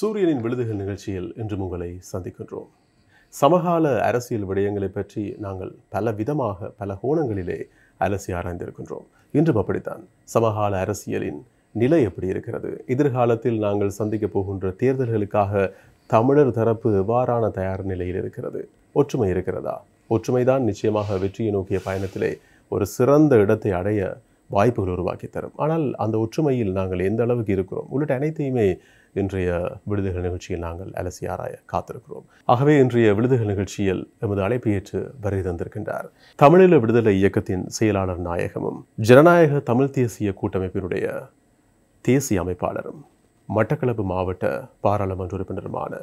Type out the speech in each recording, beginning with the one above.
சூரியனின் விழுதுகள் நிகழ்ச்சியில் இன்றும் உங்களை சந்திக்கின்றோம் சமகால அரசியல் விடயங்களை பற்றி நாங்கள் பல விதமாக பல கோணங்களிலே அலசி ஆராய்ந்திருக்கின்றோம் இன்றும் அப்படித்தான் சமகால அரசியலின் நிலை எப்படி இருக்கிறது எதிர்காலத்தில் நாங்கள் சந்திக்க போகின்ற தேர்தல்களுக்காக தமிழர் தரப்பு எவ்வாறான தயார் நிலையில் இருக்கிறது ஒற்றுமை இருக்கிறதா ஒற்றுமைதான் நிச்சயமாக வெற்றியை நோக்கிய பயணத்திலே ஒரு சிறந்த இடத்தை அடைய வாய்ப்புகள் உருவாக்கி தரும் ஆனால் அந்த ஒற்றுமையில் நாங்கள் எந்த அளவுக்கு இருக்கிறோம் உள்ளிட்ட அனைத்தையுமே இன்றைய விடுதிகள் நிகழ்ச்சியில் நாங்கள் அலசி ஆராய காத்திருக்கிறோம் ஆகவே இன்றைய விடுதிகள் நிகழ்ச்சியில் எமது ஏற்று வருகை தந்திருக்கின்றார் தமிழீழ விடுதலை இயக்கத்தின் செயலாளர் நாயகமும் ஜனநாயக தமிழ் தேசிய கூட்டமைப்பினுடைய தேசிய அமைப்பாளரும் மட்டக்களப்பு மாவட்ட பாராளுமன்ற உறுப்பினருமான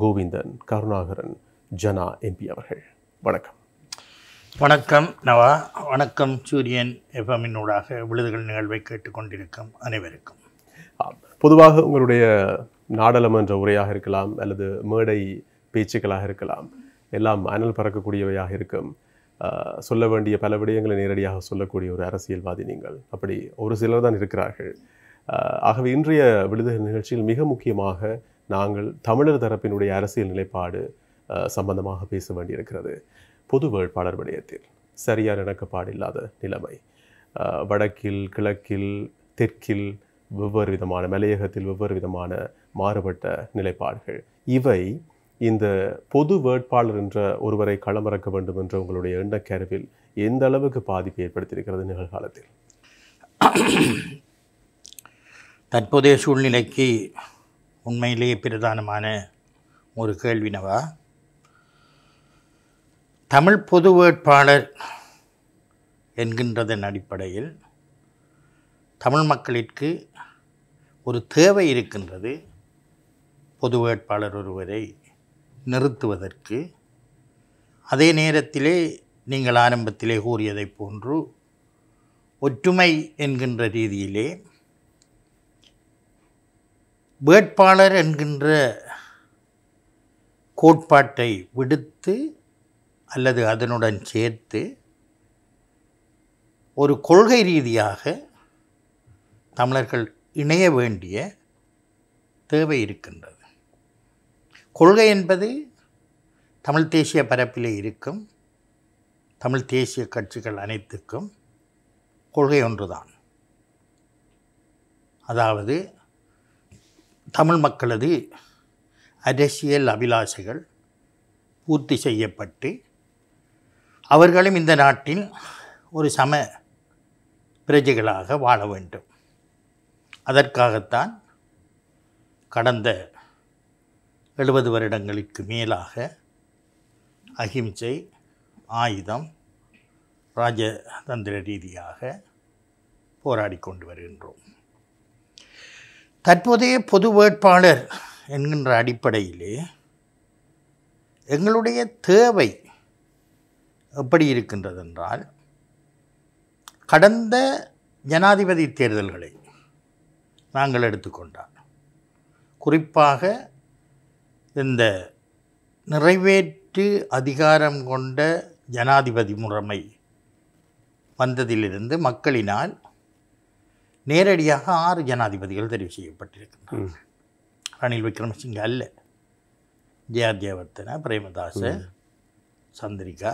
கோவிந்தன் கருணாகரன் ஜனா எம்பி அவர்கள் வணக்கம் வணக்கம் நவா வணக்கம் சூரியன் ஊடாக விழுதுகள் நிகழ்வை கேட்டுக்கொண்டிருக்கும் அனைவருக்கும் பொதுவாக உங்களுடைய நாடாளுமன்ற உரையாக இருக்கலாம் அல்லது மேடை பேச்சுக்களாக இருக்கலாம் எல்லாம் அனல் பறக்கக்கூடியவையாக இருக்கும் சொல்ல வேண்டிய பல விடயங்களை நேரடியாக சொல்லக்கூடிய ஒரு அரசியல்வாதி நீங்கள் அப்படி ஒரு சிலர் தான் இருக்கிறார்கள் ஆகவே இன்றைய விடுதலை நிகழ்ச்சியில் மிக முக்கியமாக நாங்கள் தமிழர் தரப்பினுடைய அரசியல் நிலைப்பாடு சம்பந்தமாக பேச வேண்டியிருக்கிறது பொது வேட்பாளர் விடயத்தில் சரியான இணக்கப்பாடு இல்லாத நிலைமை வடக்கில் கிழக்கில் தெற்கில் வெவ்வேறு விதமான மலையகத்தில் வெவ்வேறு விதமான மாறுபட்ட நிலைப்பாடுகள் இவை இந்த பொது வேட்பாளர் என்ற ஒருவரை களமிறக்க வேண்டும் என்ற உங்களுடைய எண்ணக்கருவில் எந்த அளவுக்கு பாதிப்பு ஏற்படுத்தியிருக்கிறது நிகழ்காலத்தில் தற்போதைய சூழ்நிலைக்கு உண்மையிலேயே பிரதானமான ஒரு கேள்வினவா தமிழ் பொது வேட்பாளர் என்கின்றதன் அடிப்படையில் தமிழ் மக்களிற்கு ஒரு தேவை இருக்கின்றது பொது வேட்பாளர் ஒருவரை நிறுத்துவதற்கு அதே நேரத்திலே நீங்கள் ஆரம்பத்திலே கூறியதை போன்று ஒற்றுமை என்கின்ற ரீதியிலே வேட்பாளர் என்கின்ற கோட்பாட்டை விடுத்து அல்லது அதனுடன் சேர்த்து ஒரு கொள்கை ரீதியாக தமிழர்கள் இணைய வேண்டிய தேவை இருக்கின்றது கொள்கை என்பது தமிழ் தேசிய பரப்பிலே இருக்கும் தமிழ் தேசிய கட்சிகள் அனைத்துக்கும் கொள்கை ஒன்றுதான் அதாவது தமிழ் மக்களது அரசியல் அபிலாஷைகள் பூர்த்தி செய்யப்பட்டு அவர்களும் இந்த நாட்டில் ஒரு சம பிரஜைகளாக வாழ வேண்டும் அதற்காகத்தான் கடந்த எழுபது வருடங்களுக்கு மேலாக அகிம்சை ஆயுதம் ராஜதந்திர ரீதியாக போராடி கொண்டு வருகின்றோம் தற்போதைய பொது வேட்பாளர் என்கின்ற அடிப்படையிலே எங்களுடைய தேவை எப்படி இருக்கின்றதென்றால் கடந்த ஜனாதிபதி தேர்தல்களை நாங்கள் எடுத்துக்கொண்டார் குறிப்பாக இந்த நிறைவேற்று அதிகாரம் கொண்ட ஜனாதிபதி முறைமை வந்ததிலிருந்து மக்களினால் நேரடியாக ஆறு ஜனாதிபதிகள் தெரிவு செய்யப்பட்டிருக்கின்றனர் ரணில் விக்ரமசிங்க அல்ல ஜேஆர் தேவர்த்தன பிரேமதாச சந்திரிகா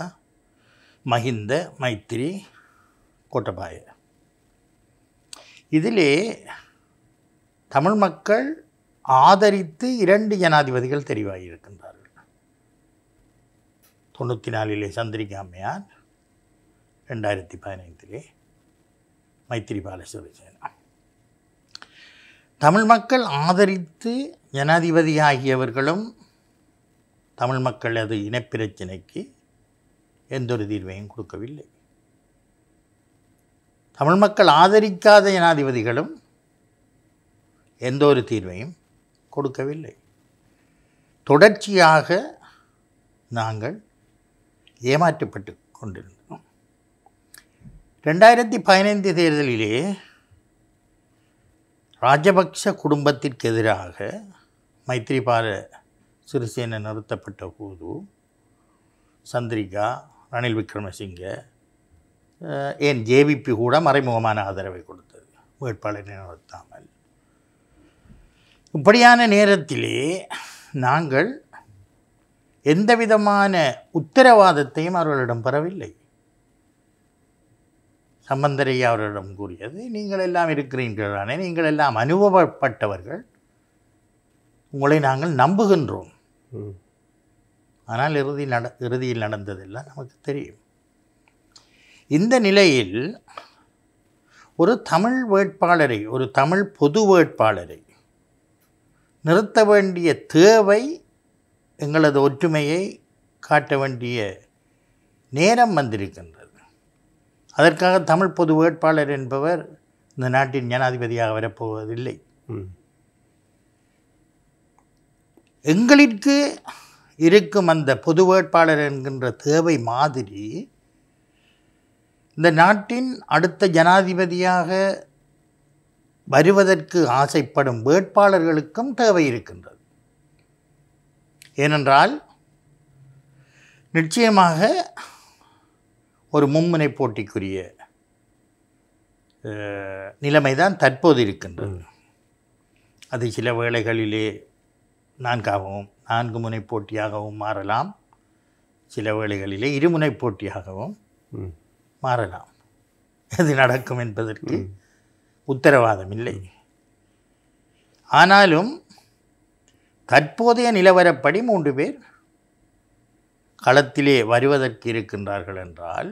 மஹிந்த மைத்திரி கோட்டபாய இதிலே தமிழ் மக்கள் ஆதரித்து இரண்டு ஜனாதிபதிகள் தெரிவாகியிருக்கின்றார்கள் தொண்ணூற்றி நாலிலே சந்திரிகா அம்மையார் ரெண்டாயிரத்தி பதினைந்திலே மைத்திரிபால சிவசேனா தமிழ் மக்கள் ஆதரித்து ஜனாதிபதி ஆகியவர்களும் தமிழ் மக்களது இனப்பிரச்சினைக்கு எந்தொரு தீர்வையும் கொடுக்கவில்லை தமிழ் மக்கள் ஆதரிக்காத ஜனாதிபதிகளும் எந்த ஒரு தீர்வையும் கொடுக்கவில்லை தொடர்ச்சியாக நாங்கள் ஏமாற்றப்பட்டு கொண்டிருந்தோம் ரெண்டாயிரத்தி பதினைந்து தேர்தலிலே ராஜபக்ஷ குடும்பத்திற்கு எதிராக மைத்ரிபால சிறிசேன நிறுத்தப்பட்ட போது சந்திரிகா ரணில் விக்ரமசிங்கே ஏன் ஜேவிபி கூட மறைமுகமான ஆதரவை கொடுத்தது வேட்பாளரை நிறுத்தாமல் இப்படியான நேரத்திலே நாங்கள் எந்த விதமான உத்தரவாதத்தையும் அவர்களிடம் பெறவில்லை சம்பந்தரையா அவர்களிடம் கூறியது நீங்கள் எல்லாம் இருக்கிறீர்களானே நீங்கள் எல்லாம் அனுபவப்பட்டவர்கள் உங்களை நாங்கள் நம்புகின்றோம் ஆனால் இறுதி நட இறுதியில் நடந்ததெல்லாம் நமக்கு தெரியும் இந்த நிலையில் ஒரு தமிழ் வேட்பாளரை ஒரு தமிழ் பொது வேட்பாளரை நிறுத்த வேண்டிய தேவை எங்களது ஒற்றுமையை காட்ட வேண்டிய நேரம் வந்திருக்கின்றது அதற்காக தமிழ் பொது வேட்பாளர் என்பவர் இந்த நாட்டின் ஜனாதிபதியாக வரப்போவதில்லை எங்களிற்கு இருக்கும் அந்த பொது வேட்பாளர் என்கின்ற தேவை மாதிரி இந்த நாட்டின் அடுத்த ஜனாதிபதியாக வருவதற்கு ஆசைப்படும் வேட்பாளர்களுக்கும் தேவை இருக்கின்றது ஏனென்றால் நிச்சயமாக ஒரு மும்முனை போட்டிக்குரிய நிலைமை தான் தற்போது இருக்கின்றது அது சில வேளைகளிலே நான்காகவும் நான்கு முனை போட்டியாகவும் மாறலாம் சில வேளைகளிலே இருமுனை போட்டியாகவும் மாறலாம் இது நடக்கும் என்பதற்கு உத்தரவாதம் இல்லை ஆனாலும் தற்போதைய நிலவரப்படி மூன்று பேர் களத்திலே வருவதற்கு இருக்கின்றார்கள் என்றால்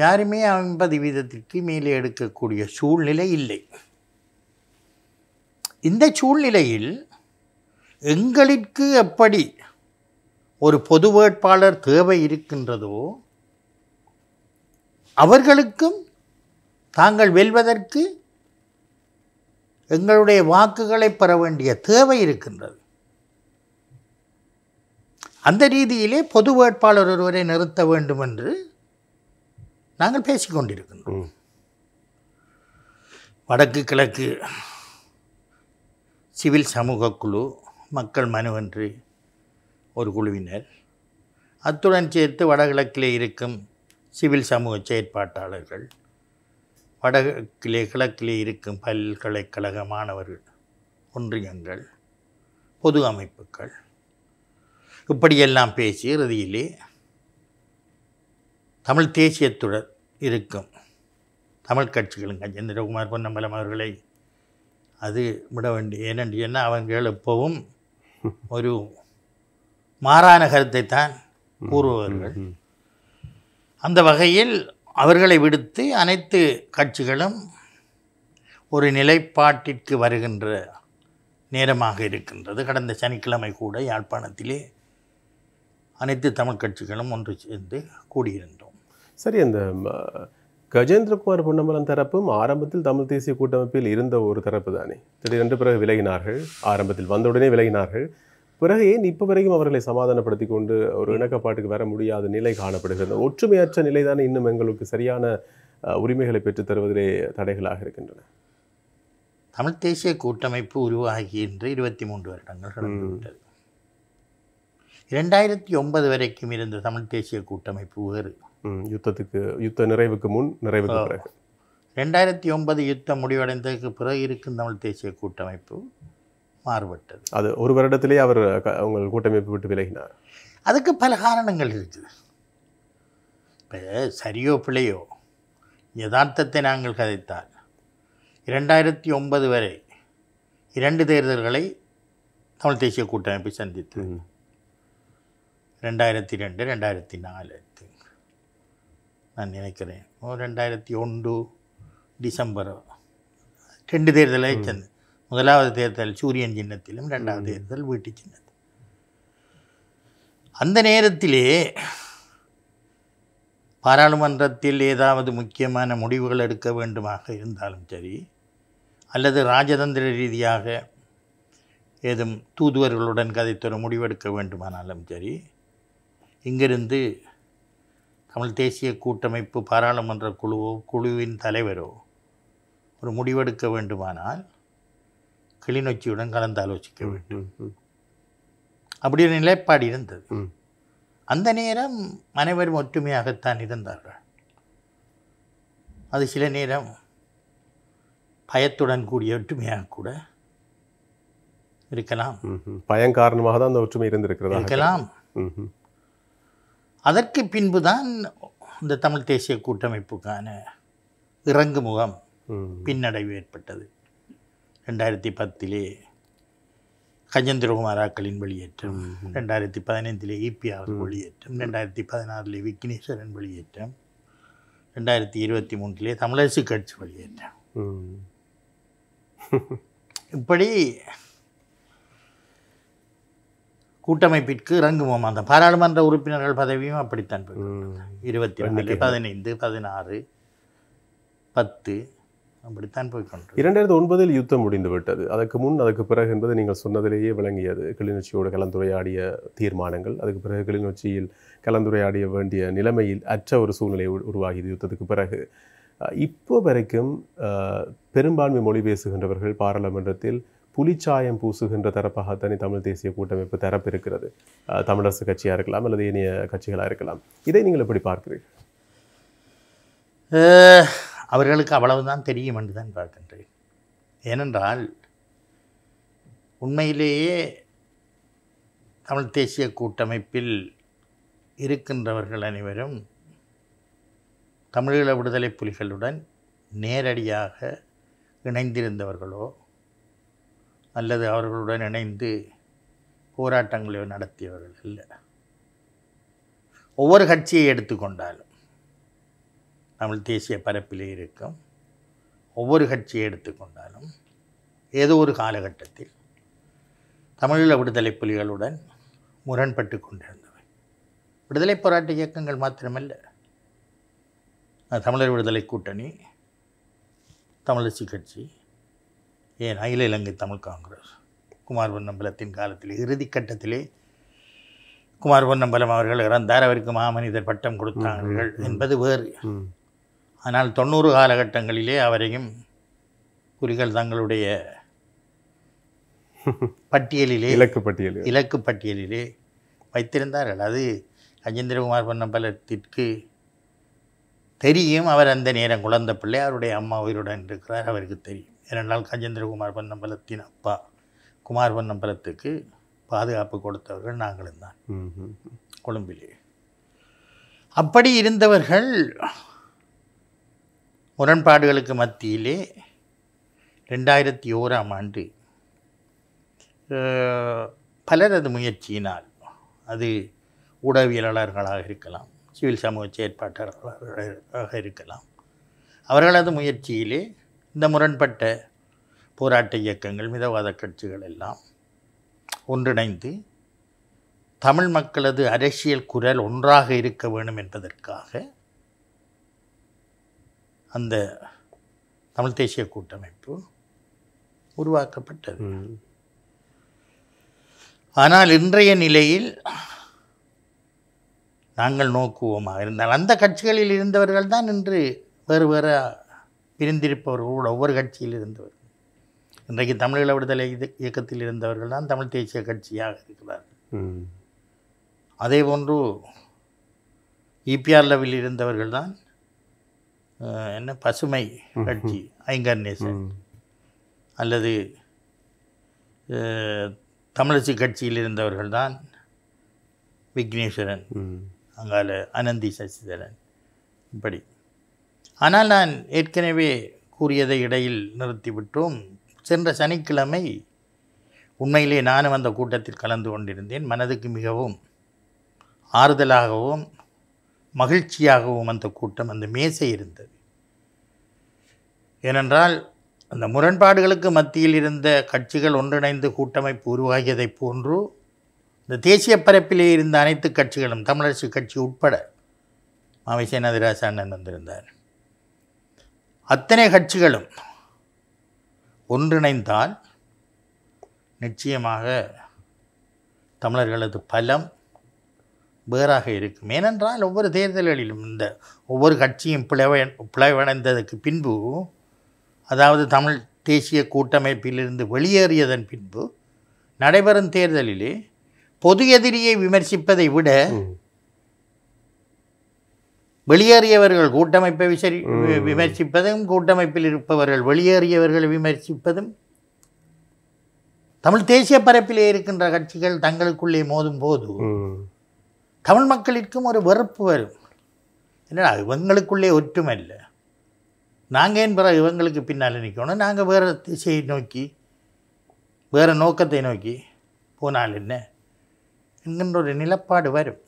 யாருமே ஐம்பது வீதத்திற்கு மேலே எடுக்கக்கூடிய சூழ்நிலை இல்லை இந்த சூழ்நிலையில் எங்களுக்கு எப்படி ஒரு பொது வேட்பாளர் தேவை இருக்கின்றதோ அவர்களுக்கும் தாங்கள் வெல்வதற்கு எங்களுடைய வாக்குகளை பெற வேண்டிய தேவை இருக்கின்றது அந்த ரீதியிலே பொது வேட்பாளர் ஒருவரை நிறுத்த வேண்டும் என்று நாங்கள் பேசிக்கொண்டிருக்கின்றோம் வடக்கு கிழக்கு சிவில் சமூக குழு மக்கள் மனுவன்றி ஒரு குழுவினர் அத்துடன் சேர்த்து வடகிழக்கிலே இருக்கும் சிவில் சமூக செயற்பாட்டாளர்கள் வடகிழக்கிலே கிழக்கிலே இருக்கும் பல்கலைக்கழக மாணவர்கள் ஒன்றியங்கள் பொது அமைப்புகள் இப்படியெல்லாம் பேசி இறுதியிலே தமிழ் தேசியத்துடன் இருக்கும் தமிழ் கட்சிகளும் கஜேந்திரகுமார் பொன்னம்பலம் அவர்களை அது விட வேண்டிய ஏனென்று என்ன அவர்கள் எப்போவும் ஒரு மாறான கருத்தை தான் கூறுபவர்கள் அந்த வகையில் அவர்களை விடுத்து அனைத்து கட்சிகளும் ஒரு நிலைப்பாட்டிற்கு வருகின்ற நேரமாக இருக்கின்றது கடந்த சனிக்கிழமை கூட யாழ்ப்பாணத்திலே அனைத்து தமிழ் கட்சிகளும் ஒன்று சேர்ந்து கூடியிருந்தோம் சரி அந்த கஜேந்திரகுமார் பொன்னம்பலம் தரப்பும் ஆரம்பத்தில் தமிழ் தேசிய கூட்டமைப்பில் இருந்த ஒரு தரப்பு தானே திடீரென்று பிறகு விலகினார்கள் ஆரம்பத்தில் வந்தவுடனே விலகினார்கள் பிறகு ஏன் இப்போ வரைக்கும் அவர்களை சமாதானப்படுத்தி கொண்டு ஒரு இணக்கப்பாட்டுக்கு வர முடியாத நிலை காணப்படுகிறது ஒற்றுமையற்ற நிலை தானே இன்னும் எங்களுக்கு சரியான உரிமைகளை பெற்றுத் தருவதிலே தடைகளாக இருக்கின்றன தமிழ்த் தேசிய கூட்டமைப்பு உருவாகி என்று இருபத்தி மூன்று வருடங்கள் கடந்துவிட்டது இரண்டாயிரத்தி ஒன்பது வரைக்கும் இருந்த தமிழ்த் தேசிய கூட்டமைப்பு வேறு யுத்தத்துக்கு யுத்த நிறைவுக்கு முன் நிறைவு ரெண்டாயிரத்தி ஒன்பது யுத்தம் முடிவடைந்ததுக்கு பிறகு இருக்கும் தமிழ் தேசிய கூட்டமைப்பு மாறுபட்டது அது ஒரு வருடத்திலே அவர் உங்கள் கூட்டமைப்பு விட்டு விலகினார் அதுக்கு பல காரணங்கள் இருக்குது இப்போ சரியோ பிழையோ யதார்த்தத்தை நாங்கள் கதைத்தால் இரண்டாயிரத்தி ஒன்பது வரை இரண்டு தேர்தல்களை தமிழ் தேசிய கூட்டமைப்பை சந்தித்து ரெண்டாயிரத்தி ரெண்டு ரெண்டாயிரத்தி நாலு நான் நினைக்கிறேன் ரெண்டாயிரத்தி ஒன்று டிசம்பர் ரெண்டு தேர்தலை சந்தி முதலாவது தேர்தல் சூரியன் சின்னத்திலும் ரெண்டாவது தேர்தல் வீட்டு சின்னத்திலும் அந்த நேரத்திலே பாராளுமன்றத்தில் ஏதாவது முக்கியமான முடிவுகள் எடுக்க வேண்டுமாக இருந்தாலும் சரி அல்லது ராஜதந்திர ரீதியாக ஏதும் தூதுவர்களுடன் கதைத்தொரு முடிவெடுக்க வேண்டுமானாலும் சரி இங்கிருந்து தமிழ் தேசிய கூட்டமைப்பு பாராளுமன்ற குழுவோ குழுவின் தலைவரோ ஒரு முடிவெடுக்க வேண்டுமானால் கிளிநொச்சியுடன் கலந்து ஆலோசிக்க வேண்டும் அப்படி ஒரு நிலைப்பாடு இருந்தது அந்த நேரம் அனைவரும் ஒற்றுமையாகத்தான் இருந்தார்கள் அது சில நேரம் பயத்துடன் கூடிய ஒற்றுமையாக கூட இருக்கலாம் பயம் காரணமாக தான் அந்த ஒற்றுமை இருந்திருக்கிறதா இருக்கலாம் அதற்கு பின்பு தான் இந்த தமிழ் தேசிய கூட்டமைப்புக்கான இறங்கு முகம் பின்னடைவு ஏற்பட்டது ரெண்டாயிரத்தி பத்திலே கஜேந்திரகுமாராக்களின் வெளியேற்றம் ரெண்டாயிரத்தி பதினைந்திலே இபி அவர் வெளியேற்றம் ரெண்டாயிரத்தி பதினாறிலே விக்னேஸ்வரன் வெளியேற்றம் ரெண்டாயிரத்தி இருபத்தி மூன்றிலே தமிழரசு கட்சி வெளியேற்றம் இப்படி கூட்டமைப்பிற்கு இறங்குவோம் அந்த பாராளுமன்ற உறுப்பினர்கள் பதவியும் அப்படித்தான் இருபத்தி ரெண்டு பதினைந்து பதினாறு பத்து அப்படித்தான் போய் போய்கொண்டு இரண்டாயிரத்தி ஒன்பதில் யுத்தம் முடிந்து விட்டது அதற்கு முன் அதற்கு பிறகு என்பது நீங்கள் சொன்னதிலேயே விளங்கியது கிளிநொச்சியோடு கலந்துரையாடிய தீர்மானங்கள் அதுக்கு பிறகு கிளிநொச்சியில் கலந்துரையாடிய வேண்டிய நிலைமையில் அற்ற ஒரு சூழ்நிலை உருவாகியது யுத்தத்துக்கு பிறகு இப்போ வரைக்கும் பெரும்பான்மை மொழி பேசுகின்றவர்கள் பாராளுமன்றத்தில் புலிச்சாயம் பூசுகின்ற தரப்பாகத்தானே தமிழ் தேசிய கூட்டமைப்பு தரப்பு இருக்கிறது தமிழரசு கட்சியாக இருக்கலாம் அல்லது ஏனைய கட்சிகளாக இருக்கலாம் இதை நீங்கள் எப்படி பார்க்குறீர்கள் அவர்களுக்கு அவ்வளவுதான் தெரியும் என்று தான் பார்க்கின்றேன் ஏனென்றால் உண்மையிலேயே தமிழ் தேசிய கூட்டமைப்பில் இருக்கின்றவர்கள் அனைவரும் தமிழீழ விடுதலை புலிகளுடன் நேரடியாக இணைந்திருந்தவர்களோ அல்லது அவர்களுடன் இணைந்து போராட்டங்களை நடத்தியவர்கள் அல்ல ஒவ்வொரு கட்சியை எடுத்துக்கொண்டாலும் தமிழ் தேசிய பரப்பிலே இருக்கும் ஒவ்வொரு கட்சியை எடுத்துக்கொண்டாலும் ஏதோ ஒரு காலகட்டத்தில் தமிழீழ விடுதலை புலிகளுடன் முரண்பட்டு கொண்டிருந்தவை விடுதலை போராட்ட இயக்கங்கள் மாத்திரமல்ல தமிழர் விடுதலை கூட்டணி தமிழரசு கட்சி ஏன் அகில இலங்கை தமிழ் காங்கிரஸ் குமார் பொன்னம்பலத்தின் காலத்தில் இறுதிக்கட்டத்திலே குமார் பொன்னம்பலம் அவர்கள் இறந்தார் அவருக்கு மாமனிதர் பட்டம் கொடுத்தார்கள் என்பது வேறு ஆனால் தொண்ணூறு காலகட்டங்களிலே அவரையும் புலிகள் தங்களுடைய பட்டியலிலே இலக்கு பட்டியலில் இலக்கு பட்டியலிலே வைத்திருந்தார்கள் அது கஜேந்திரகுமார் பொன்னம்பலத்திற்கு தெரியும் அவர் அந்த நேரம் குழந்த பிள்ளை அவருடைய அம்மா உயிருடன் இருக்கிறார் அவருக்கு தெரியும் ஏனென்றால் கஜேந்திரகுமார் பொன்னம்பலத்தின் அப்பா குமார் பொன்னம்பலத்துக்கு பாதுகாப்பு கொடுத்தவர்கள் நாங்களும் தான் கொழும்பிலே அப்படி இருந்தவர்கள் முரண்பாடுகளுக்கு மத்தியிலே ரெண்டாயிரத்தி ஓராம் ஆண்டு பலரது முயற்சியினால் அது ஊடகவியலாளர்களாக இருக்கலாம் சிவில் சமூக செயற்பாட்டாளர்களாக இருக்கலாம் அவர்களது முயற்சியிலே இந்த முரண்பட்ட போராட்ட இயக்கங்கள் மிதவாத கட்சிகள் எல்லாம் ஒன்றிணைந்து தமிழ் மக்களது அரசியல் குரல் ஒன்றாக இருக்க வேண்டும் என்பதற்காக அந்த தமிழ் தேசிய கூட்டமைப்பு உருவாக்கப்பட்டது ஆனால் இன்றைய நிலையில் நாங்கள் நோக்குவோமாக இருந்தால் அந்த கட்சிகளில் இருந்தவர்கள் தான் இன்று வேறு வேறு பிரிந்திருப்பவர்களோடு ஒவ்வொரு கட்சியில் இருந்தவர் இன்றைக்கு தமிழீழ விடுதலை இது இயக்கத்தில் இருந்தவர்கள் தான் தமிழ் தேசிய கட்சியாக இருக்கிறார்கள் அதே போன்று இபிஆர் லெவலில் இருந்தவர்கள் தான் என்ன பசுமை கட்சி நேசன் அல்லது தமிழச்சி கட்சியில் இருந்தவர்கள் தான் விக்னேஸ்வரன் அங்கால அனந்தி சசிதரன் இப்படி ஆனால் நான் ஏற்கனவே கூறியதை இடையில் நிறுத்திவிட்டோம் சென்ற சனிக்கிழமை உண்மையிலே நானும் அந்த கூட்டத்தில் கலந்து கொண்டிருந்தேன் மனதுக்கு மிகவும் ஆறுதலாகவும் மகிழ்ச்சியாகவும் அந்த கூட்டம் அந்த மேசை இருந்தது ஏனென்றால் அந்த முரண்பாடுகளுக்கு மத்தியில் இருந்த கட்சிகள் ஒன்றிணைந்து கூட்டமைப்பு உருவாகியதைப் போன்று இந்த தேசிய பரப்பிலே இருந்த அனைத்து கட்சிகளும் தமிழரசு கட்சி உட்பட மாவை சேனாதிராச அண்ணன் வந்திருந்தார் அத்தனை கட்சிகளும் ஒன்றிணைந்தால் நிச்சயமாக தமிழர்களது பலம் வேறாக இருக்கும் ஏனென்றால் ஒவ்வொரு தேர்தல்களிலும் இந்த ஒவ்வொரு கட்சியும் பிளவ பிளவடைந்ததற்கு பின்பு அதாவது தமிழ் தேசிய கூட்டமைப்பிலிருந்து வெளியேறியதன் பின்பு நடைபெறும் தேர்தலிலே பொது எதிரியை விமர்சிப்பதை விட வெளியேறியவர்கள் கூட்டமைப்பை விசரி விமர்சிப்பதும் கூட்டமைப்பில் இருப்பவர்கள் வெளியேறியவர்களை விமர்சிப்பதும் தமிழ் தேசிய பரப்பிலே இருக்கின்ற கட்சிகள் தங்களுக்குள்ளே மோதும் போது தமிழ் மக்களுக்கும் ஒரு வெறுப்பு வரும் என்னடா இவங்களுக்குள்ளே ஒற்றுமை இல்லை நாங்கள் ஏன் பிற இவங்களுக்கு பின்னால் நிற்கணும் நாங்கள் வேறு திசையை நோக்கி வேறு நோக்கத்தை நோக்கி போனால் என்ன என்கின்ற ஒரு நிலப்பாடு வரும்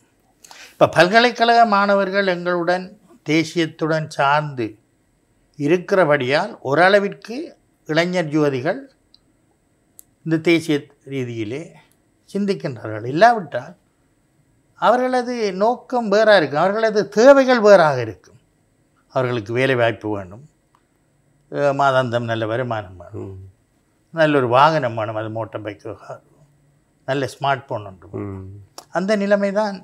இப்போ பல்கலைக்கழக மாணவர்கள் எங்களுடன் தேசியத்துடன் சார்ந்து இருக்கிறபடியால் ஓரளவிற்கு இளைஞர் யுவதிகள் இந்த தேசிய ரீதியிலே சிந்திக்கின்றார்கள் இல்லாவிட்டால் அவர்களது நோக்கம் வேறாக இருக்கும் அவர்களது தேவைகள் வேறாக இருக்கும் அவர்களுக்கு வேலை வாய்ப்பு வேண்டும் மாதாந்தம் நல்ல வருமானம் வேணும் நல்ல ஒரு வாகனம் வேணும் அது மோட்டர் பைக்காக நல்ல ஸ்மார்ட் ஃபோன் ஒன்று அந்த நிலைமை தான்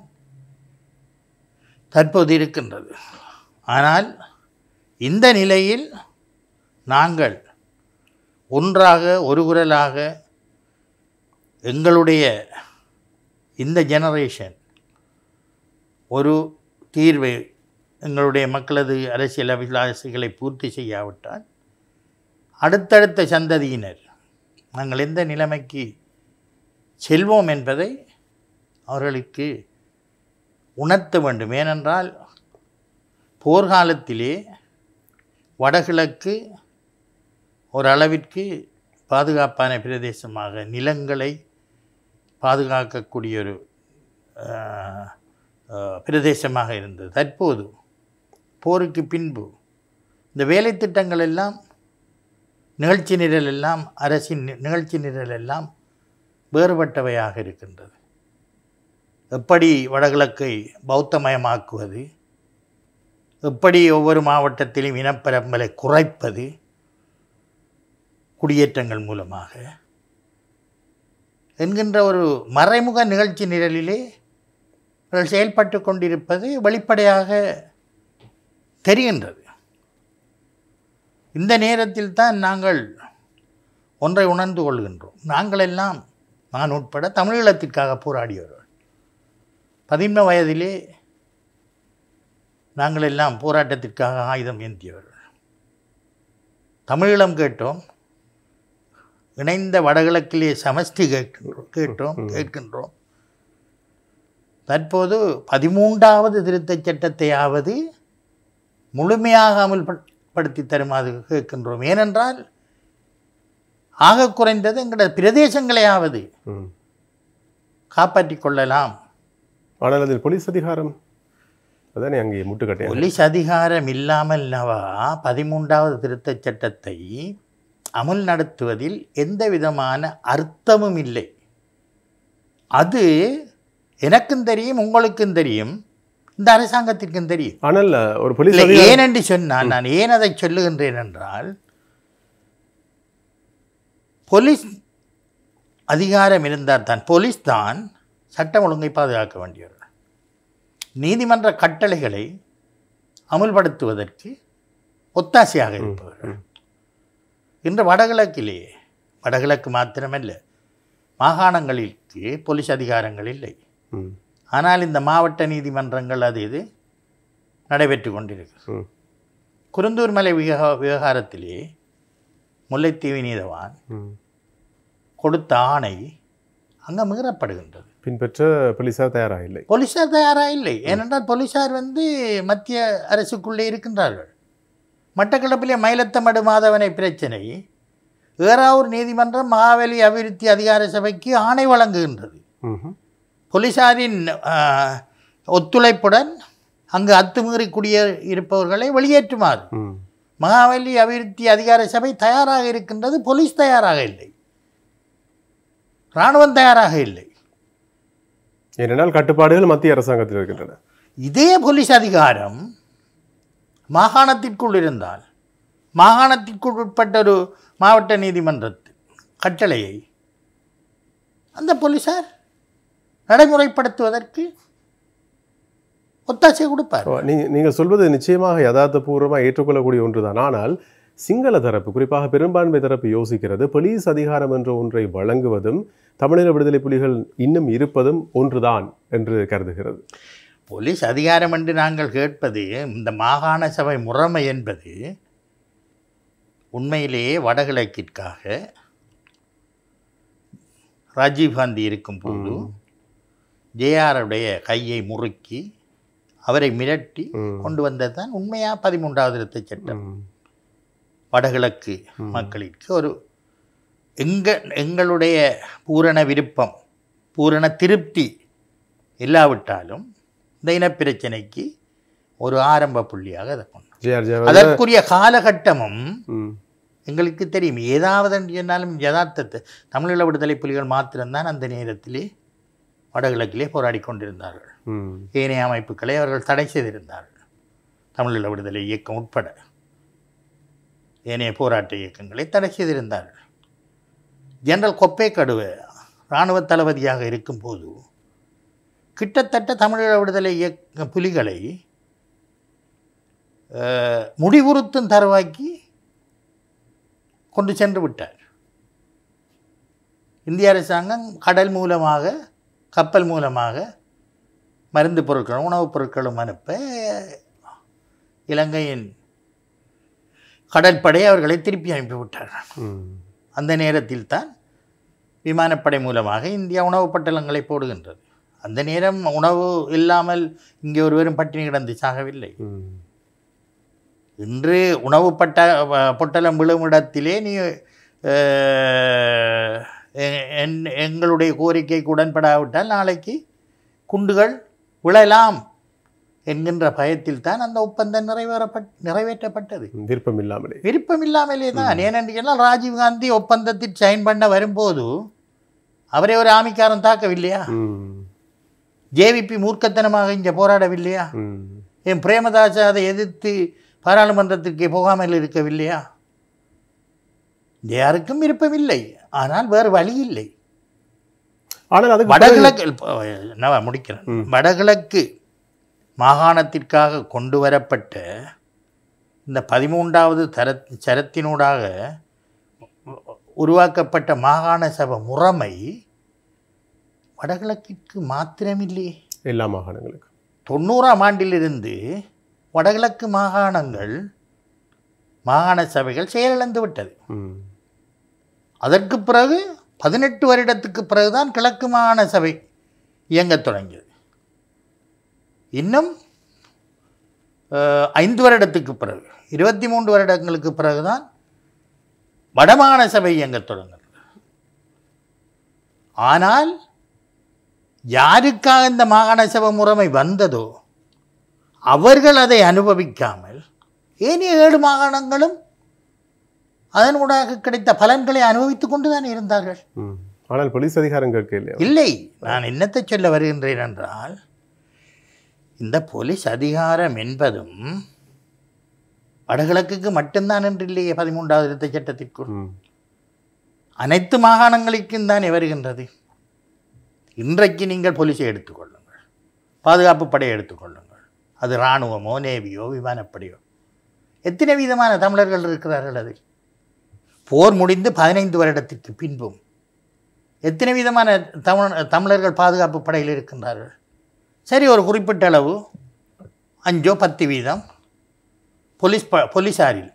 தற்போது இருக்கின்றது ஆனால் இந்த நிலையில் நாங்கள் ஒன்றாக ஒரு குரலாக எங்களுடைய இந்த ஜெனரேஷன் ஒரு தீர்வை எங்களுடைய மக்களது அரசியல் அபிலாசைகளை பூர்த்தி செய்யாவிட்டால் அடுத்தடுத்த சந்ததியினர் நாங்கள் எந்த நிலைமைக்கு செல்வோம் என்பதை அவர்களுக்கு உணர்த்த வேண்டும் ஏனென்றால் போர்க்காலத்திலே வடகிழக்கு ஓரளவிற்கு பாதுகாப்பான பிரதேசமாக நிலங்களை பாதுகாக்கக்கூடிய ஒரு பிரதேசமாக இருந்தது தற்போது போருக்கு பின்பு இந்த வேலை திட்டங்கள் எல்லாம் நிகழ்ச்சி நிரல் எல்லாம் அரசின் நிகழ்ச்சி நிரல் எல்லாம் வேறுபட்டவையாக இருக்கின்றது எப்படி வடகிழக்கை பௌத்தமயமாக்குவது எப்படி ஒவ்வொரு மாவட்டத்திலும் இனப்பரம்பலை குறைப்பது குடியேற்றங்கள் மூலமாக என்கின்ற ஒரு மறைமுக நிகழ்ச்சி நிரலிலே அவர்கள் செயல்பட்டு கொண்டிருப்பது வெளிப்படையாக தெரிகின்றது இந்த நேரத்தில் தான் நாங்கள் ஒன்றை உணர்ந்து கொள்கின்றோம் நாங்களெல்லாம் நான் உட்பட தமிழீழத்திற்காக போராடியவர்கள் பதின்ம வயதிலே நாங்களெல்லாம் போராட்டத்திற்காக ஆயுதம் ஏந்தியவர்கள் தமிழீழம் கேட்டோம் இணைந்த வடகிழக்கிலே சமஷ்டி கேட்கின்றோம் கேட்டோம் கேட்கின்றோம் தற்போது பதிமூன்றாவது திருத்தச் சட்டத்தையாவது முழுமையாக அமல்படுத்தி தருமாறு கேட்கின்றோம் ஏனென்றால் ஆக குறைந்தது எங்களோட பிரதேசங்களையாவது காப்பாற்றி கொள்ளலாம் ஆனால் அதில் போலீஸ் அதிகாரம் அதானே அங்கே முட்டுக்கட்டை போலீஸ் அதிகாரம் இல்லாமல் நவா பதிமூன்றாவது திருத்தச் சட்டத்தை அமுல் நடத்துவதில் எந்த விதமான அர்த்தமும் இல்லை அது எனக்கும் தெரியும் உங்களுக்கும் தெரியும் இந்த அரசாங்கத்திற்கும் தெரியும் ஒரு ஏனென்று சொன்னால் நான் ஏன் அதை சொல்லுகின்றேன் என்றால் போலீஸ் அதிகாரம் இருந்தால் தான் போலீஸ் தான் சட்டம் ஒழுங்கை பாதுகாக்க வேண்டியவர்கள் நீதிமன்ற கட்டளைகளை அமுல்படுத்துவதற்கு ஒத்தாசையாக இருப்பவர்கள் இன்று வடகிழக்கிலேயே வடகிழக்கு மாத்திரமல்ல மாகாணங்களிற்கு போலீஸ் அதிகாரங்கள் இல்லை ஆனால் இந்த மாவட்ட நீதிமன்றங்கள் அது இது நடைபெற்று கொண்டிருக்கு குருந்தூர் மலை விவகா விவகாரத்திலே முல்லைத்தீவி நீதவான் கொடுத்த ஆணை அங்கே மீறப்படுகின்றது பின்பற்ற போலீஸார் தயாராக இல்லை போலீஸார் தயாராக இல்லை ஏனென்றால் போலீஸார் வந்து மத்திய அரசுக்குள்ளே இருக்கின்றார்கள் மட்டக்களப்பிலே மயிலத்தமடு மாதவனை பிரச்சனை ஏறாவூர் நீதிமன்றம் மாவெளி அபிவிருத்தி அதிகார சபைக்கு ஆணை வழங்குகின்றது போலீஸாரின் ஒத்துழைப்புடன் அங்கு அத்துமீறி குடியே இருப்பவர்களை வெளியேற்றுமாறு மகாவலி அபிவிருத்தி அதிகார சபை தயாராக இருக்கின்றது போலீஸ் தயாராக இல்லை இராணுவம் தயாராக இல்லை ஏனென்றால் கட்டுப்பாடுகள் மத்திய அரசாங்கத்தில் இருக்கின்றன இதே போலீஸ் அதிகாரம் மாகாணத்திற்குள் இருந்தால் மாகாணத்திற்குள் உட்பட்ட ஒரு மாவட்ட நீதிமன்றத்தில் கட்டளையை அந்த போலீஸார் நடைமுறைப்படுத்துவதற்கு ஒத்தாசை கொடுப்பார் நீங்கள் நீங்கள் சொல்வது நிச்சயமாக யதார்த்தபூர்வமாக ஏற்றுக்கொள்ளக்கூடிய ஒன்றுதான் ஆனால் சிங்கள தரப்பு குறிப்பாக பெரும்பான்மை தரப்பு யோசிக்கிறது போலீஸ் அதிகாரம் என்ற ஒன்றை வழங்குவதும் தமிழீழ விடுதலை புலிகள் இன்னும் இருப்பதும் ஒன்றுதான் என்று கருதுகிறது போலீஸ் அதிகாரம் என்று நாங்கள் கேட்பது இந்த மாகாண சபை முறைமை என்பது உண்மையிலேயே வடகிழக்கிற்காக ராஜீவ்காந்தி இருக்கும்போது ஜேஆருடைய கையை முறுக்கி அவரை மிரட்டி கொண்டு வந்தது தான் உண்மையாக பதிமூன்றாவது திருத்த சட்டம் வடகிழக்கு மக்களுக்கு ஒரு எங்க எங்களுடைய பூரண விருப்பம் பூரண திருப்தி இல்லாவிட்டாலும் இந்த இனப்பிரச்சனைக்கு ஒரு ஆரம்ப புள்ளியாக அதை கொண்டு அதற்குரிய காலகட்டமும் எங்களுக்கு தெரியும் ஏதாவது சொன்னாலும் யதார்த்தத்தை தமிழீழ விடுதலை புலிகள் மாத்திரம்தான் அந்த நேரத்திலே வடகிழக்கிலே போராடி கொண்டிருந்தார்கள் ஏனைய அமைப்புகளை அவர்கள் தடை செய்திருந்தார்கள் தமிழீழ விடுதலை இயக்கம் உட்பட ஏனைய போராட்ட இயக்கங்களை தடை செய்திருந்தார்கள் ஜெனரல் கொப்பே கடுவு இராணுவ தளபதியாக இருக்கும்போது கிட்டத்தட்ட தமிழீழ விடுதலை இயக்க புலிகளை முடிவுறுத்தும் தருவாக்கி கொண்டு சென்று விட்டார் இந்திய அரசாங்கம் கடல் மூலமாக கப்பல் மூலமாக மருந்து பொருட்களும் உணவுப் பொருட்களும் அனுப்ப இலங்கையின் கடற்படை அவர்களை திருப்பி அனுப்பிவிட்டார்கள் அந்த நேரத்தில் தான் விமானப்படை மூலமாக இந்தியா உணவு பட்டலங்களை போடுகின்றது அந்த நேரம் உணவு இல்லாமல் இங்கே ஒருவரும் பட்டினி கிடந்து சாகவில்லை இன்று உணவு பட்ட பொட்டலம் விழும் இடத்திலே நீ என் எங்களுடைய கோரிக்கைக்கு உடன்படாவிட்டால் நாளைக்கு குண்டுகள் விழலாம் என்கின்ற பயத்தில் தான் அந்த ஒப்பந்தம் நிறைவேறப்பட் நிறைவேற்றப்பட்டது விருப்பம் இல்லாமலே விருப்பம் இல்லாமலே தான் ஏனென்று சொன்னால் ராஜீவ்காந்தி ஒப்பந்தத்தில் சைன் பண்ண வரும்போது அவரே ஒரு ஆமிக்காரன் தாக்கவில்லையா ஜேவிபி மூர்க்கத்தனமாக இங்கே போராடவில்லையா என் பிரேமதாச அதை எதிர்த்து பாராளுமன்றத்திற்கு போகாமல் இருக்கவில்லையா யாருக்கும் விருப்பமில்லை ஆனால் வேறு வழி இல்லை ஆனால் அது வடகிழக்கு நான் முடிக்கிறேன் வடகிழக்கு மாகாணத்திற்காக கொண்டு வரப்பட்ட இந்த பதிமூன்றாவது தர சரத்தினூடாக உருவாக்கப்பட்ட மாகாண சபை முறைமை வடகிழக்கிற்கு மாத்திரமில்லையே எல்லா மாகாணங்களுக்கு தொண்ணூறாம் ஆண்டிலிருந்து வடகிழக்கு மாகாணங்கள் மாகாண சபைகள் செயலிழந்து விட்டது அதற்கு பிறகு பதினெட்டு வருடத்துக்கு பிறகுதான் கிழக்கு மாகாண சபை இயங்கத் தொடங்கியது இன்னும் ஐந்து வருடத்துக்கு பிறகு இருபத்தி மூன்று வருடங்களுக்கு பிறகுதான் வடமாகாண சபை இயங்கத் தொடங்குகிறது ஆனால் யாருக்காக இந்த மாகாண சபை முறைமை வந்ததோ அவர்கள் அதை அனுபவிக்காமல் ஏனைய ஏழு மாகாணங்களும் அதன் ஊடாக கிடைத்த பலன்களை அனுபவித்துக் கொண்டுதான் இருந்தார்கள் ஆனால் போலீஸ் அதிகாரங்கள் இல்லை நான் என்னத்தை சொல்ல வருகின்றேன் என்றால் இந்த போலீஸ் அதிகாரம் என்பதும் வடகிழக்குக்கு மட்டும்தான் என்று இல்லையே பதிமூன்றாவது திருத்த சட்டத்திற்குள் அனைத்து மாகாணங்களுக்கும் தானே வருகின்றது இன்றைக்கு நீங்கள் போலீஸை எடுத்துக்கொள்ளுங்கள் பாதுகாப்பு படையை எடுத்துக்கொள்ளுங்கள் அது இராணுவமோ நேவியோ விமானப்படையோ எத்தனை விதமான தமிழர்கள் இருக்கிறார்கள் அதில் போர் முடிந்து பதினைந்து வருடத்திற்கு பின்பும் எத்தனை விதமான தமிழ் தமிழர்கள் பாதுகாப்பு படையில் இருக்கின்றார்கள் சரி ஒரு குறிப்பிட்ட அளவு அஞ்சோ பத்து வீதம் போலீஸ் ப போலீஸாரில்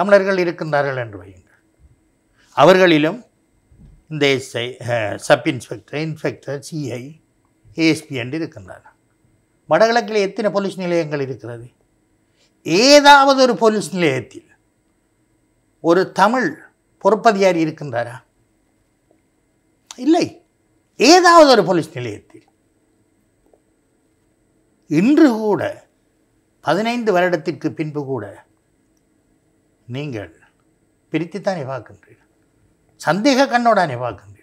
தமிழர்கள் இருக்கின்றார்கள் என்று வையுங்கள் அவர்களிலும் இந்த SI sub inspector inspector CI ASP என்று இருக்கின்றார்கள் வடகிழக்கில் எத்தனை போலீஸ் நிலையங்கள் இருக்கிறது ஏதாவது ஒரு போலீஸ் நிலையத்தில் ஒரு தமிழ் பொறுப்பதிகாரி இருக்கின்றாரா இல்லை ஏதாவது ஒரு போலீஸ் நிலையத்தில் இன்று கூட பதினைந்து வருடத்திற்கு பின்பு கூட நீங்கள் பிரித்துத்தான் பார்க்கின்றீர்கள் சந்தேக கண்ணோட பார்க்கின்றீர்கள்